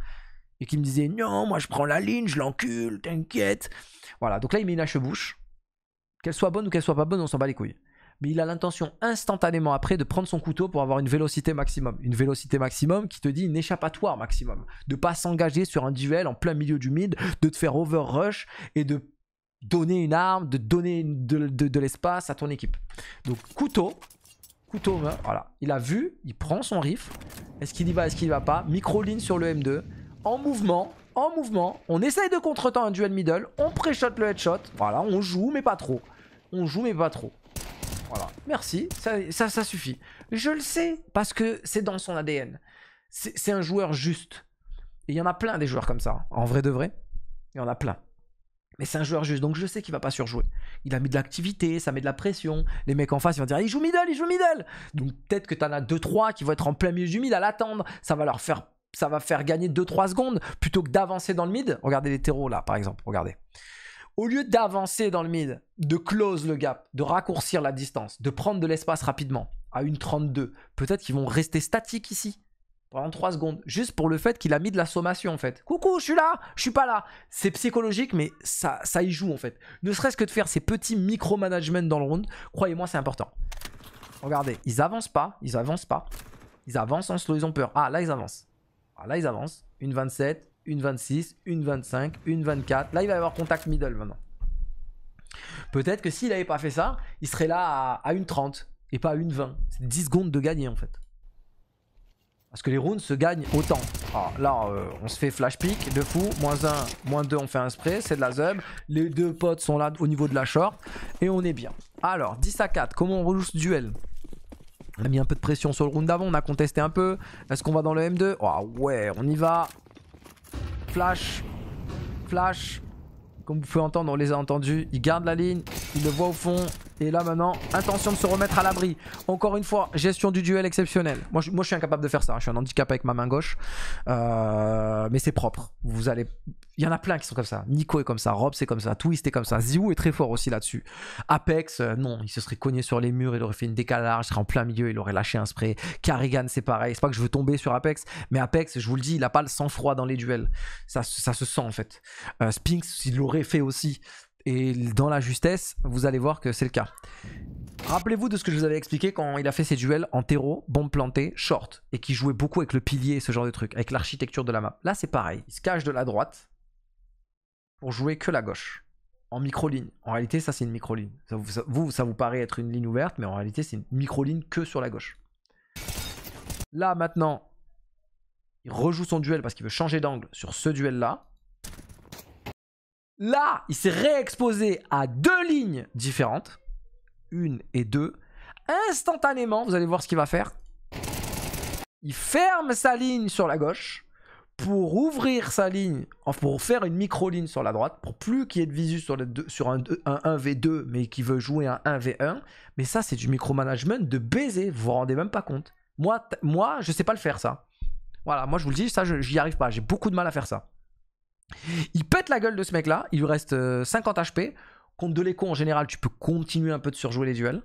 et qui me disaient non, moi je prends la ligne, je l'encule, t'inquiète. Voilà, donc là il met une hache-bouche. Qu'elle soit bonne ou qu'elle soit pas bonne, on s'en bat les couilles. Mais il a l'intention instantanément après de prendre son couteau pour avoir une vélocité maximum. Une vélocité maximum qui te dit une échappatoire maximum. De pas s'engager sur un duel en plein milieu du mid, de te faire over rush et de donner une arme, de donner de, de, l'espace à ton équipe. Donc couteau, couteau, voilà. Il a vu, il prend son riff. Est-ce qu'il y va, est-ce qu'il y va pas micro sur le M2. En mouvement, en mouvement. On essaye de contretemps un duel middle. On pré-shot le headshot. Voilà, on joue mais pas trop. On joue mais pas trop. Voilà, merci, ça, ça, ça suffit. Je le sais, parce que c'est dans son ADN. C'est un joueur juste. Et il y en a plein des joueurs comme ça, en vrai de vrai. Il y en a plein. Mais c'est un joueur juste, donc je sais qu'il va pas surjouer. Il a mis de l'activité, ça met de la pression. Les mecs en face, ils vont dire il joue middle, il joue middle. Donc peut-être que tu en as 2-3 qui vont être en plein milieu du mid à l'attendre. Ça va leur faire, ça va faire gagner 2-3 secondes plutôt que d'avancer dans le mid. Regardez les terreaux là, par exemple. Regardez. Au lieu d'avancer dans le mid, de close le gap, de raccourcir la distance, de prendre de l'espace rapidement à une 32, peut-être qu'ils vont rester statiques ici pendant 3 secondes, juste pour le fait qu'il a mis de la sommation en fait. Coucou, je suis là, je suis pas là. C'est psychologique, mais ça, ça y joue en fait. Ne serait-ce que de faire ces petits micro-management dans le round, croyez-moi, c'est important. Regardez, ils avancent pas, ils avancent pas. Ils avancent en slow, ils ont peur. Ah, là ils avancent. Ah, là ils avancent. Une 27, une 26, une 25, une 24. Là il va y avoir contact middle maintenant. Peut-être que s'il avait pas fait ça, il serait là à, à une 30 et pas à une 20. C'est 10 secondes de gagner en fait. Parce que les rounds se gagnent autant. Ah, là, euh, on se fait flash pick de fou. Moins 1, moins 2, on fait un spray. C'est de la zub. Les deux potes sont là au niveau de la short. Et on est bien. Alors, 10 à 4. Comment on rejoue ce duel On a mis un peu de pression sur le round d'avant. On a contesté un peu. Est-ce qu'on va dans le M2 ah, ouais, on y va. Flash. Flash. Comme vous pouvez entendre, on les a entendus. Ils gardent la ligne. Ils le voient au fond. Et là maintenant, intention de se remettre à l'abri. Encore une fois, gestion du duel exceptionnelle. Moi je, moi, je suis incapable de faire ça. Hein. Je suis un handicap avec ma main gauche. Euh, mais c'est propre. Vous allez... Il y en a plein qui sont comme ça. Nico est comme ça. Rob c'est comme ça. Twist est comme ça. Ziou est très fort aussi là-dessus. Apex, euh, non. Il se serait cogné sur les murs. Il aurait fait une décalage. Il serait en plein milieu. Il aurait lâché un spray. Carrigan c'est pareil. C'est pas que je veux tomber sur Apex. Mais Apex, je vous le dis, il a pas le sang-froid dans les duels. Ça, ça se sent en fait. spinx euh, Spinks, il l'aurait fait aussi. Et dans la justesse, vous allez voir que c'est le cas. Rappelez-vous de ce que je vous avais expliqué quand il a fait ses duels en terreau, bombe plantée, short, et qui jouait beaucoup avec le pilier, ce genre de truc, avec l'architecture de la map. Là, c'est pareil. Il se cache de la droite pour jouer que la gauche, en micro-ligne. En réalité, ça, c'est une micro-ligne. vous, vous, paraît être une ligne ouverte, mais en réalité, c'est une micro-ligne que sur la gauche. Là, maintenant, il rejoue son duel parce qu'il veut changer d'angle sur ce duel-là. Là, il s'est réexposé à deux lignes différentes. Une et deux. Instantanément, vous allez voir ce qu'il va faire. Il ferme sa ligne sur la gauche pour ouvrir sa ligne, pour faire une micro-ligne sur la droite, pour plus qu'il y ait de visu sur, deux, sur un, 1v2, mais qui veut jouer un 1v1. Mais ça, c'est du micro-management de baiser, vous vous rendez même pas compte. Moi, moi je sais pas le faire, ça. Voilà, moi je vous le dis, ça, j'y arrive pas, j'ai beaucoup de mal à faire ça. Il pète la gueule de ce mec-là, il lui reste 50 euh, HP. Contre de l'écho, en général, tu peux continuer un peu de surjouer les duels.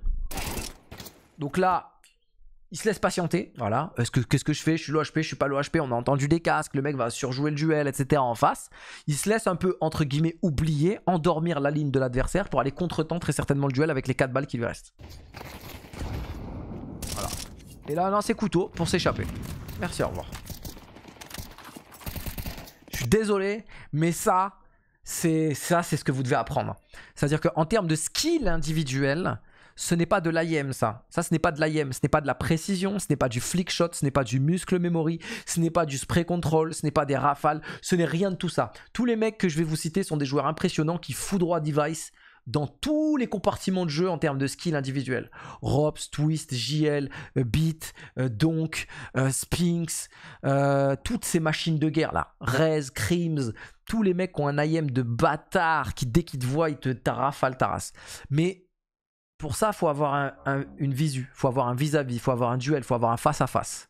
Donc là, il se laisse patienter, voilà. Qu'est-ce que, je fais Je suis low HP, je suis pas low HP. On a entendu des casques, le mec va surjouer le duel, etc. en face. Il se laisse un peu, entre guillemets, oublier, endormir la ligne de l'adversaire pour aller contre-temps très certainement le duel avec les 4 balles qui lui restent. Voilà. Et là, lance ses couteaux pour s'échapper. Merci, au revoir. Je suis désolé, mais ça, c'est ça, c'est ce que vous devez apprendre. C'est-à-dire qu'en termes de skill individuel, ce n'est pas de l'IM ça. Ça, ce n'est pas de l'IM, ce n'est pas de la précision, ce n'est pas du flick shot, ce n'est pas du muscle memory, ce n'est pas du spray control, ce n'est pas des rafales, ce n'est rien de tout ça. Tous les mecs que je vais vous citer sont des joueurs impressionnants qui foudroient device dans tous les compartiments de jeu en termes de skill individuel. Rops, Twist, JL, euh, Beat, euh, Donk, euh, Sphinx, toutes ces machines de guerre là. Rez, Crims, tous les mecs ont un IM de bâtard qui dès qu'ils te voient, ils te ta taras. Mais pour ça, il faut avoir une visu, faut avoir un vis-à-vis, il faut avoir un duel, il faut avoir un face-à-face.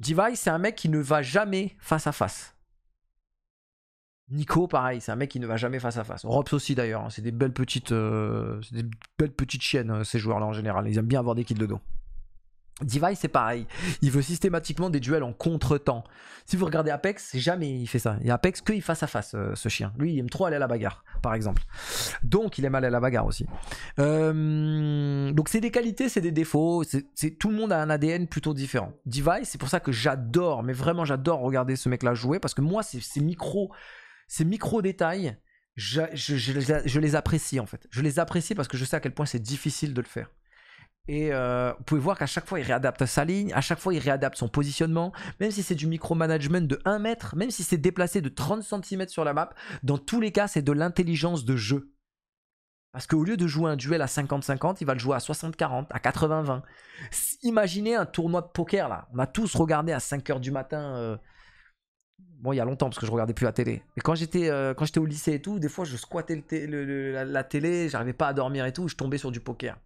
-face. c'est un mec qui ne va jamais face à face. Nico, pareil, c'est un mec qui ne va jamais face à face. Robs aussi d'ailleurs, hein, c'est des belles petites, euh, des belles petites chiennes euh, ces joueurs-là en général. Ils aiment bien avoir des kills de dos. Device, c'est pareil. Il veut systématiquement des duels en contre-temps. Si vous regardez Apex, jamais il fait ça. Et Apex, que il face à face, euh, ce chien. Lui, il aime trop aller à la bagarre, par exemple. Donc, il aime aller à la bagarre aussi. donc, c'est des qualités, c'est des défauts. C'est, tout le monde a un ADN plutôt différent. Device, c'est pour ça que j'adore, mais vraiment, j'adore regarder ce mec-là jouer parce que moi, c'est, micro ces micro-détails, je, les apprécie en fait. Je les apprécie parce que je sais à quel point c'est difficile de le faire. Et euh, vous pouvez voir qu'à chaque fois il réadapte sa ligne, à chaque fois il réadapte son positionnement, même si c'est du micro-management de 1 mètre, même si c'est déplacé de 30 cm sur la map, dans tous les cas c'est de l'intelligence de jeu. Parce qu'au lieu de jouer un duel à 50-50, il va le jouer à 60-40, à 80-20. Imaginez un tournoi de poker là. On a tous regardé à 5h du matin euh, Bon, il y a longtemps parce que je regardais plus la télé. Mais quand j'étais euh, quand j'étais au lycée et tout, des fois je squattais le la, télé, télé, j'arrivais pas à dormir et tout, je tombais sur du poker.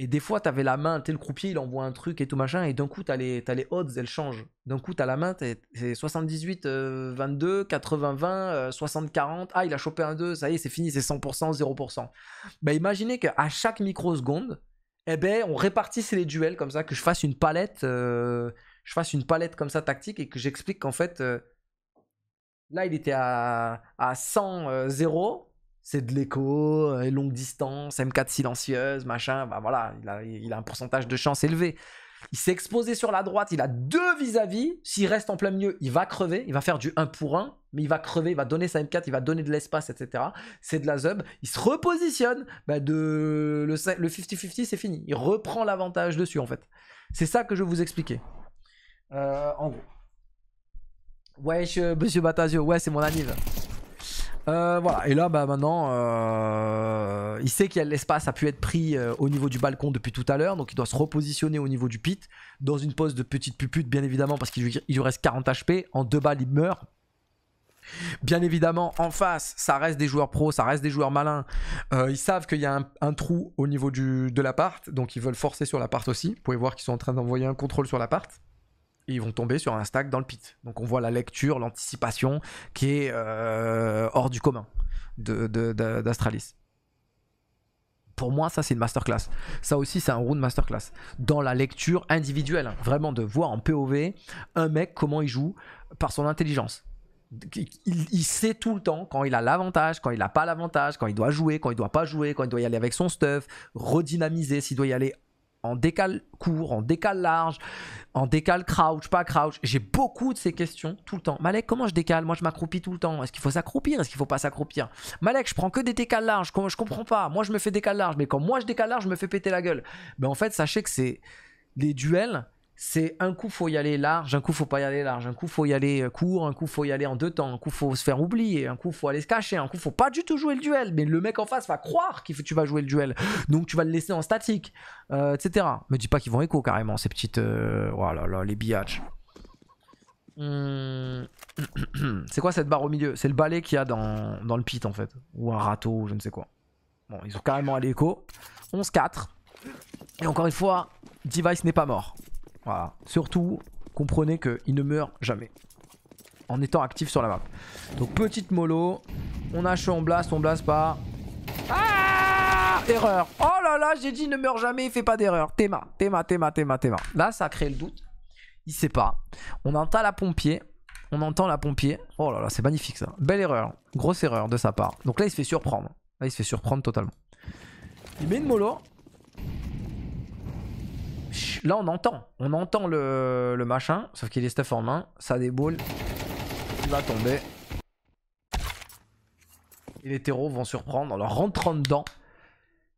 Et des fois, tu avais la main, t'es le croupier, il envoie un truc et tout machin, et d'un coup, tu les, as les odds, elles changent. D'un coup, tu as la main, c'est 78, 22, 80, 20, 60, 40. Ah, il a chopé un 2, ça y est, c'est fini, c'est 100%, 0%. Bah, imaginez qu'à chaque microseconde, eh ben, on répartisse les duels comme ça, que je fasse une palette, euh, je fasse une palette comme ça tactique et que j'explique qu'en fait, euh, Là, il était à, 100, 0. Euh, c'est de l'écho, euh, longue distance, M4 silencieuse, machin. Bah, voilà, il a, un pourcentage de chance élevé. Il s'est exposé sur la droite, il a deux vis-à-vis. S'il reste en plein milieu, il va crever, il va faire du 1 pour 1, mais il va crever, il va donner sa M4, il va donner de l'espace, etc. C'est de la zub. Il se repositionne, bah, de le 50-50, c'est fini. Il reprend l'avantage dessus, en fait. C'est ça que je vais vous expliquer. Euh, en gros. Wesh, euh, monsieur Batazio, ouais, c'est mon anniv. Euh, voilà, et là, bah, maintenant, euh, il sait qu'il y a l'espace a pu être pris au niveau du balcon depuis tout à l'heure, donc il doit se repositionner au niveau du pit, dans une pose de petite pupute, bien évidemment, parce qu'il lui, reste 40 HP, en deux balles, il meurt. Bien évidemment, en face, ça reste des joueurs pros, ça reste des joueurs malins. ils savent qu'il y a un, trou au niveau du, de l'appart, donc ils veulent forcer sur l'appart aussi. Vous pouvez voir qu'ils sont en train d'envoyer un contrôle sur l'appart ils vont tomber sur un stack dans le pit. Donc on voit la lecture, l'anticipation qui est euh, hors du commun d'Astralis. De, de, pour moi, ça c'est une masterclass. Ça aussi, c'est un round masterclass. Dans la lecture individuelle, hein, vraiment de voir en POV un mec comment il joue par son intelligence. Il, sait tout le temps quand il a l'avantage, quand il n'a pas l'avantage, quand il doit jouer, quand il doit pas jouer, quand il doit y aller avec son stuff, redynamiser, s'il doit y aller en décale court, en décale large, en décale crouch, pas crouch. J'ai beaucoup de ces questions tout le temps. Malek, comment je décale Moi, je m'accroupis tout le temps. Est-ce qu'il faut s'accroupir Est-ce qu'il faut pas s'accroupir Malek, je prends que des décales larges. Je comprends pas. Moi, je me fais décal large. Mais quand moi, je décale large, je me fais péter la gueule. Mais ben, en fait, sachez que c'est les duels c'est un coup faut y aller large, un coup faut pas y aller large, un coup faut y aller euh, court, un coup faut y aller en deux temps, un coup faut se faire oublier, un coup faut aller se cacher, un coup faut pas du tout jouer le duel, mais le mec en face va croire que tu vas jouer le duel, donc tu vas le laisser en statique, euh, etc. Me dis pas qu'ils vont écho carrément ces petites, voilà, euh, oh là les biatchs. Mmh. C'est quoi cette barre au milieu C'est le balai qu'il y a dans, dans le pit en fait, ou un râteau je ne sais quoi. Bon ils ont carrément à l'écho. 11-4 et encore une fois, Device n'est pas mort. Voilà. Surtout, comprenez qu'il ne meurt jamais. En étant actif sur la map. Donc petite mollo. On a chaud, on blast, on blast pas. Ah Erreur. Oh là là, j'ai dit ne meurt jamais, Il fait pas d'erreur. Théma, théma, théma, théma, Là, ça crée le doute. Il sait pas. On entend la pompier. On entend la pompier. Oh là là, c'est magnifique ça. Belle erreur. Grosse erreur de sa part. Donc là, il se fait surprendre. Là, il se fait surprendre totalement. Il met une mollo. Là, on entend. On entend le, machin. Sauf qu'il est stuff en main. Ça déboule. Il va tomber. Et les terreaux vont surprendre en leur rentrant dedans.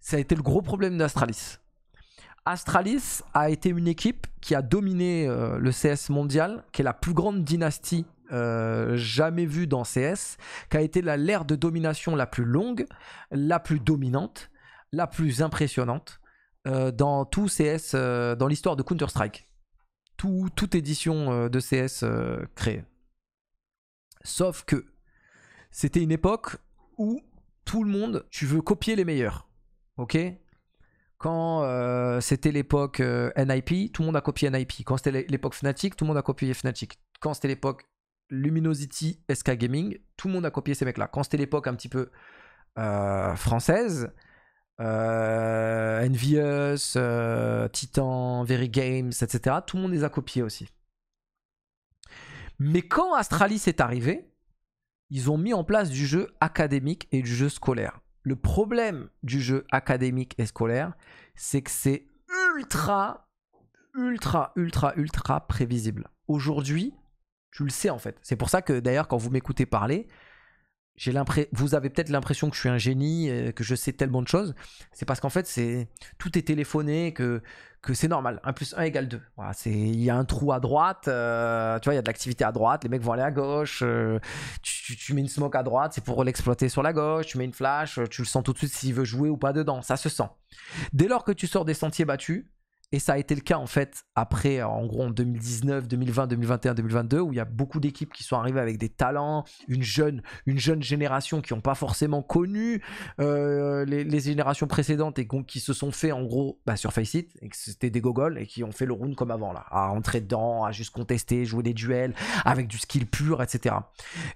Ça a été le gros problème d'Astralis. Astralis a été une équipe qui a dominé euh, le CS mondial, qui est la plus grande dynastie euh, jamais vue dans CS, qui a été l'ère de domination la plus longue, la plus dominante, la plus impressionnante. Euh, dans tout CS, euh, dans l'histoire de Counter-Strike. Tout, toute édition euh, de CS créée. Sauf que c'était une époque où tout le monde, tu veux copier les meilleurs. Ok quand c'était l'époque NIP, tout le monde a copié NIP. Quand c'était l'époque Fnatic, tout le monde a copié Fnatic. Quand c'était l'époque Luminosity, SK Gaming, tout le monde a copié ces mecs-là. Quand c'était l'époque un petit peu française, euh, Envious, euh, Titan, Very Games, etc. Tout le monde les a copiés aussi. Mais quand Astralis est arrivé, ils ont mis en place du jeu académique et du jeu scolaire. Le problème du jeu académique et scolaire, c'est que c'est ultra, ultra, ultra, ultra prévisible. Aujourd'hui, tu le sais en fait. C'est pour ça que d'ailleurs, quand vous m'écoutez parler, l'impression, vous avez peut-être l'impression que je suis un génie, euh, que je sais tellement de choses. C'est parce qu'en fait, c'est tout est téléphoné, que, que c'est normal. 1 plus 1 égale 2. c'est, il y a un trou à droite, euh, tu vois, il y a de l'activité à droite, les mecs vont aller à gauche, euh, tu, tu, mets une smoke à droite, c'est pour l'exploiter sur la gauche, tu mets une flash, tu le sens tout de suite s'il veut jouer ou pas dedans, ça se sent. Dès lors que tu sors des sentiers battus, et ça a été le cas en fait après, euh, en gros en 2019, 2020, 2021, 2022, où il y a beaucoup d'équipes qui sont arrivées avec des talents, une jeune, une jeune génération qui n'ont pas forcément connu euh, les, générations précédentes et qui se sont fait en gros bah, sur Faceit, et que c'était des gogoles et qui ont fait le round comme avant là, à rentrer dedans, à juste contester, jouer des duels avec du skill pur, etc.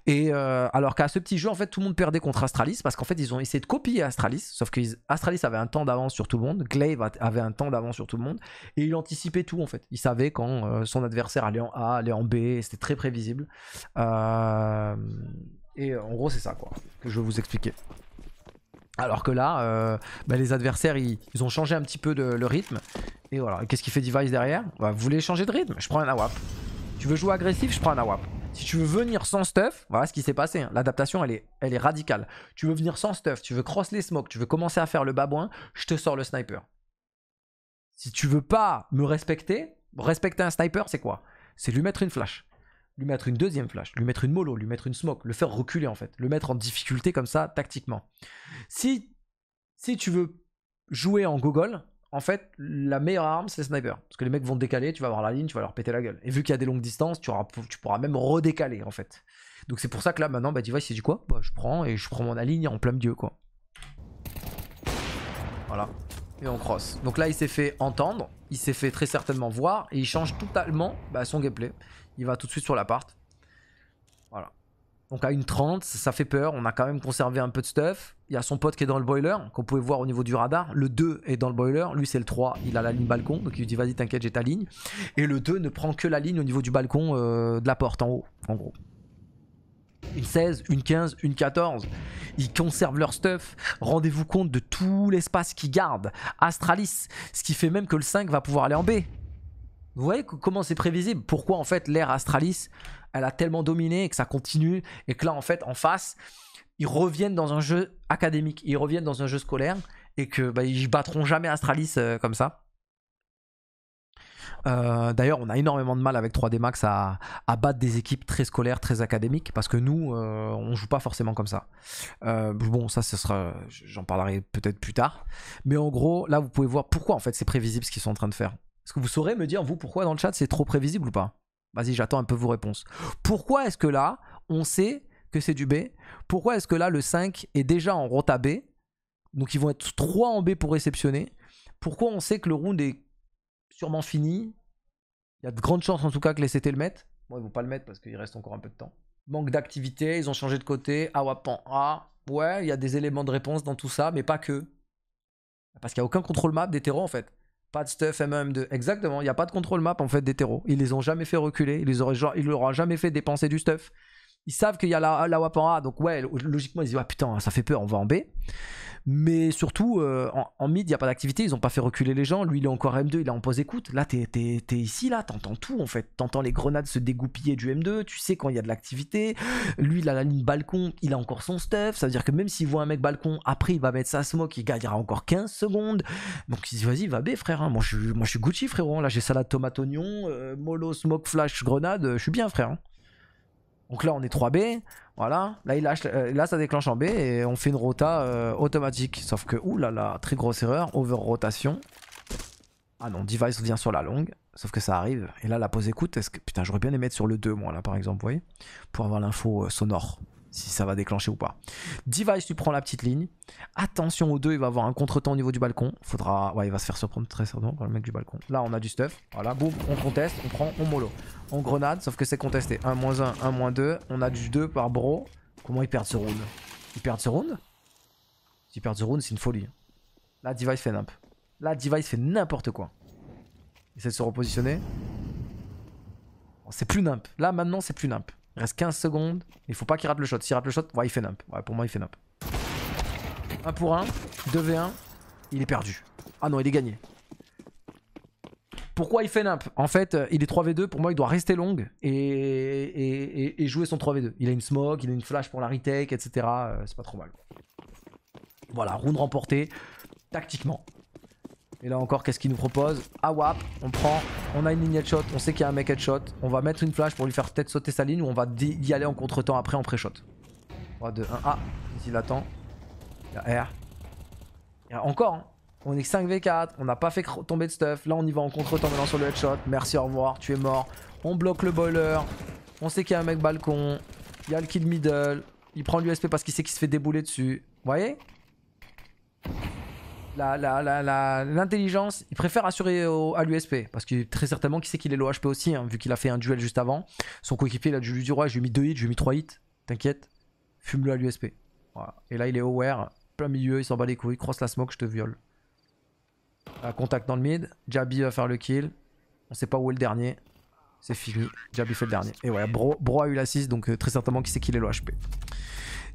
Et euh, alors qu'à ce petit jeu en fait tout le monde perdait contre Astralis parce qu'en fait ils ont essayé de copier Astralis, sauf que Astralis avait un temps d'avance sur tout le monde, Glaive avait un temps d'avance sur tout le monde. Et il anticipait tout en fait. Il savait quand euh, son adversaire allait en A, allait en B, c'était très prévisible. Euh, et en gros c'est ça quoi que je vais vous expliquer. Alors que là, euh, bah, les adversaires, ils, ont changé un petit peu le rythme. Et voilà. Qu'est-ce qu'il fait Device derrière bah, Vous voulez changer de rythme Je prends un AWAP. Tu veux jouer agressif Je prends un AWAP. Si tu veux venir sans stuff, voilà ce qui s'est passé. Hein. L'adaptation, elle est, elle est radicale. Tu veux venir sans stuff, tu veux cross les smokes, tu veux commencer à faire le babouin, je te sors le sniper. Si tu veux pas me respecter, respecter un sniper, c'est quoi C'est lui mettre une flash, lui mettre une deuxième flash, lui mettre une mollo, lui mettre une smoke, le faire reculer en fait, le mettre en difficulté comme ça tactiquement. Si, si tu veux jouer en Google, en fait, la meilleure arme, c'est le sniper. Parce que les mecs vont décaler, tu vas avoir la ligne, tu vas leur péter la gueule. Et vu qu'il y a des longues distances, tu, pourras même redécaler, en fait. Donc c'est pour ça que là, maintenant, bah, vois, c'est du quoi bah, Je prends et je prends mon aligne en plein dieu, quoi. Voilà et on cross. Donc là, il s'est fait entendre, il s'est fait très certainement voir, et il change totalement bah, son gameplay. Il va tout de suite sur l'appart. Voilà. Donc à une 30, ça fait peur, on a quand même conservé un peu de stuff. Il y a son pote qui est dans le boiler, qu'on pouvait voir au niveau du radar. Le 2 est dans le boiler, lui c'est le 3, il a la ligne balcon, donc il lui dit vas-y t'inquiète j'ai ta ligne. Et le 2 ne prend que la ligne au niveau du balcon euh, de la porte en haut, en gros une 16, une 15, une 14. Ils conservent leur stuff. Rendez-vous compte de tout l'espace qu'ils gardent. Astralis, ce qui fait même que le 5 va pouvoir aller en B. Vous voyez comment c'est prévisible Pourquoi en fait l'ère Astralis, elle a tellement dominé et que ça continue et que là en fait en face, ils reviennent dans un jeu académique, ils reviennent dans un jeu scolaire et que bah, ils battront jamais Astralis euh, comme ça. Euh, d'ailleurs, on a énormément de mal avec 3D Max à, battre des équipes très scolaires, très académiques, parce que nous, euh, on joue pas forcément comme ça. Euh, bon, ça, ce sera, j'en parlerai peut-être plus tard. Mais en gros, là, vous pouvez voir pourquoi en fait c'est prévisible ce qu'ils sont en train de faire. Est-ce que vous saurez me dire, vous, pourquoi dans le chat c'est trop prévisible ou pas Vas-y, j'attends un peu vos réponses. Pourquoi est-ce que là, on sait que c'est du B Pourquoi est-ce que là, le 5 est déjà en à B Donc ils vont être 3 en B pour réceptionner. Pourquoi on sait que le round est sûrement fini. Il y a de grandes chances en tout cas que les CT le mettent. Bon, ils vont pas le mettre parce qu'il reste encore un peu de temps. Manque d'activité, ils ont changé de côté. Ah, wapan, ah, Ouais, il y a des éléments de réponse dans tout ça, mais pas que. Parce qu'il n'y a aucun contrôle map des en fait. Pas de stuff m 2 Exactement, il n'y a pas de contrôle map en fait des Ils les ont jamais fait reculer. Ils, ne leur ont jamais fait dépenser du stuff. Ils savent qu'il y a la, la WAP en A, donc ouais, logiquement ils disent ah putain, ça fait peur, on va en B. Mais surtout, euh, en, mid, il n'y a pas d'activité, ils n'ont pas fait reculer les gens. Lui, il est encore M2, il est en pause écoute. Là, t'es es, ici, là, t'entends tout en fait. T'entends les grenades se dégoupiller du M2, tu sais quand il y a de l'activité. Lui, il a la ligne balcon, il a encore son stuff. Ça veut dire que même s'il voit un mec balcon, après il va mettre sa smoke, il gagnera encore 15 secondes. Donc il dit vas-y, va B frère, hein. moi, je, je suis Gucci frérot. Hein. Là, j'ai salade tomate oignon, euh, mollo, smoke, flash, grenade, euh, je suis bien frère. Hein. Donc là on est 3B, voilà, là, il lâche, euh, là ça déclenche en B et on fait une rota euh, automatique. Sauf que, là oulala, très grosse erreur, over rotation. Ah non, device vient sur la longue, sauf que ça arrive. Et là la pause écoute, est-ce que... Putain j'aurais bien aimé mettre sur le 2 moi là par exemple, vous voyez Pour avoir l'info euh, sonore si ça va déclencher ou pas. Device, tu prends la petite ligne. Attention aux deux, il va avoir un contretemps au niveau du balcon. Faudra. il va se faire surprendre très certainement par le mec du balcon. Là, on a du stuff. Voilà, boum, on conteste, on prend, on mollo. On grenade, sauf que c'est contesté. 1 1, 1 2. On a du 2 par bro. Comment ils perdent ce round Ils perdent ce round S'ils perdent ce round, c'est une folie. Là, Device fait nimp. Là, Device fait n'importe quoi. Il essaie de se repositionner. c'est plus nimp. Là, maintenant, c'est plus nimp. Il reste 15 secondes. Il faut pas qu'il rate le shot. S'il rate le shot, il fait nump. Ouais, pour moi, il fait nump. 1 pour 1, 2v1. Il est perdu. Ah non, il est gagné. Pourquoi il fait up En fait, euh, il est 3v2. Pour moi, il doit rester long et, jouer son 3v2. Il a une smoke, il a une flash pour la retake, etc. Euh, c'est pas trop mal. Voilà, round remporté tactiquement. Et là encore, qu'est-ce qu'il nous propose Ah wap, on prend, on a une ligne headshot, on sait qu'il y a un mec headshot. On va mettre une flash pour lui faire peut-être sauter sa ligne ou on va y aller en contre-temps après en pré-shot. 3, 2, 1, ah, il attend. Il a R. encore, hein. on est 5v4, on n'a pas fait tomber de stuff. Là on y va en contre-temps maintenant sur le headshot. Merci, au revoir, tu es mort. On bloque le boiler, on sait qu'il y a un mec balcon. Il y a le kill middle, il prend l'USP parce qu'il sait qu'il se fait débouler dessus. Vous voyez l'intelligence, il préfère assurer à l'USP. Parce que très certainement, qui sait qu'il est low HP aussi, hein, vu qu'il a fait un duel juste avant. Son coéquipier, il a dû lui dire Ouais, j'ai mis 2 hits, j'ai mis 3 hits. T'inquiète, fume-le à l'USP. Et là, il est aware, plein milieu, il s'en bat les couilles, cross la smoke, je te viole. contact dans le mid, Jabi va faire le kill. On sait pas où est le dernier. C'est fini, Jabby fait le dernier. Et ouais, Bro, Bro a eu l'assist donc euh, très certainement qui sait qu'il est low HP.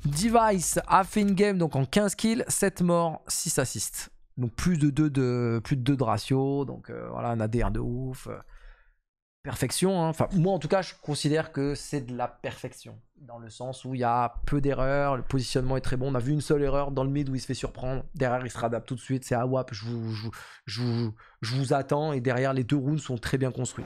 Device a fait une game donc en 15 kills, 7 morts, 6 assists. Donc plus de 2 de, plus de, deux de ratio, donc euh, voilà, un ADR de ouf. Euh, perfection, hein. enfin moi en tout cas je considère que c'est de la perfection, dans le sens où il y a peu d'erreurs, le positionnement est très bon, on a vu une seule erreur dans le mid où il se fait surprendre, derrière il se réadapte tout de suite, c'est ah WAP, je vous, je vous attends, et derrière les deux rounds sont très bien construits.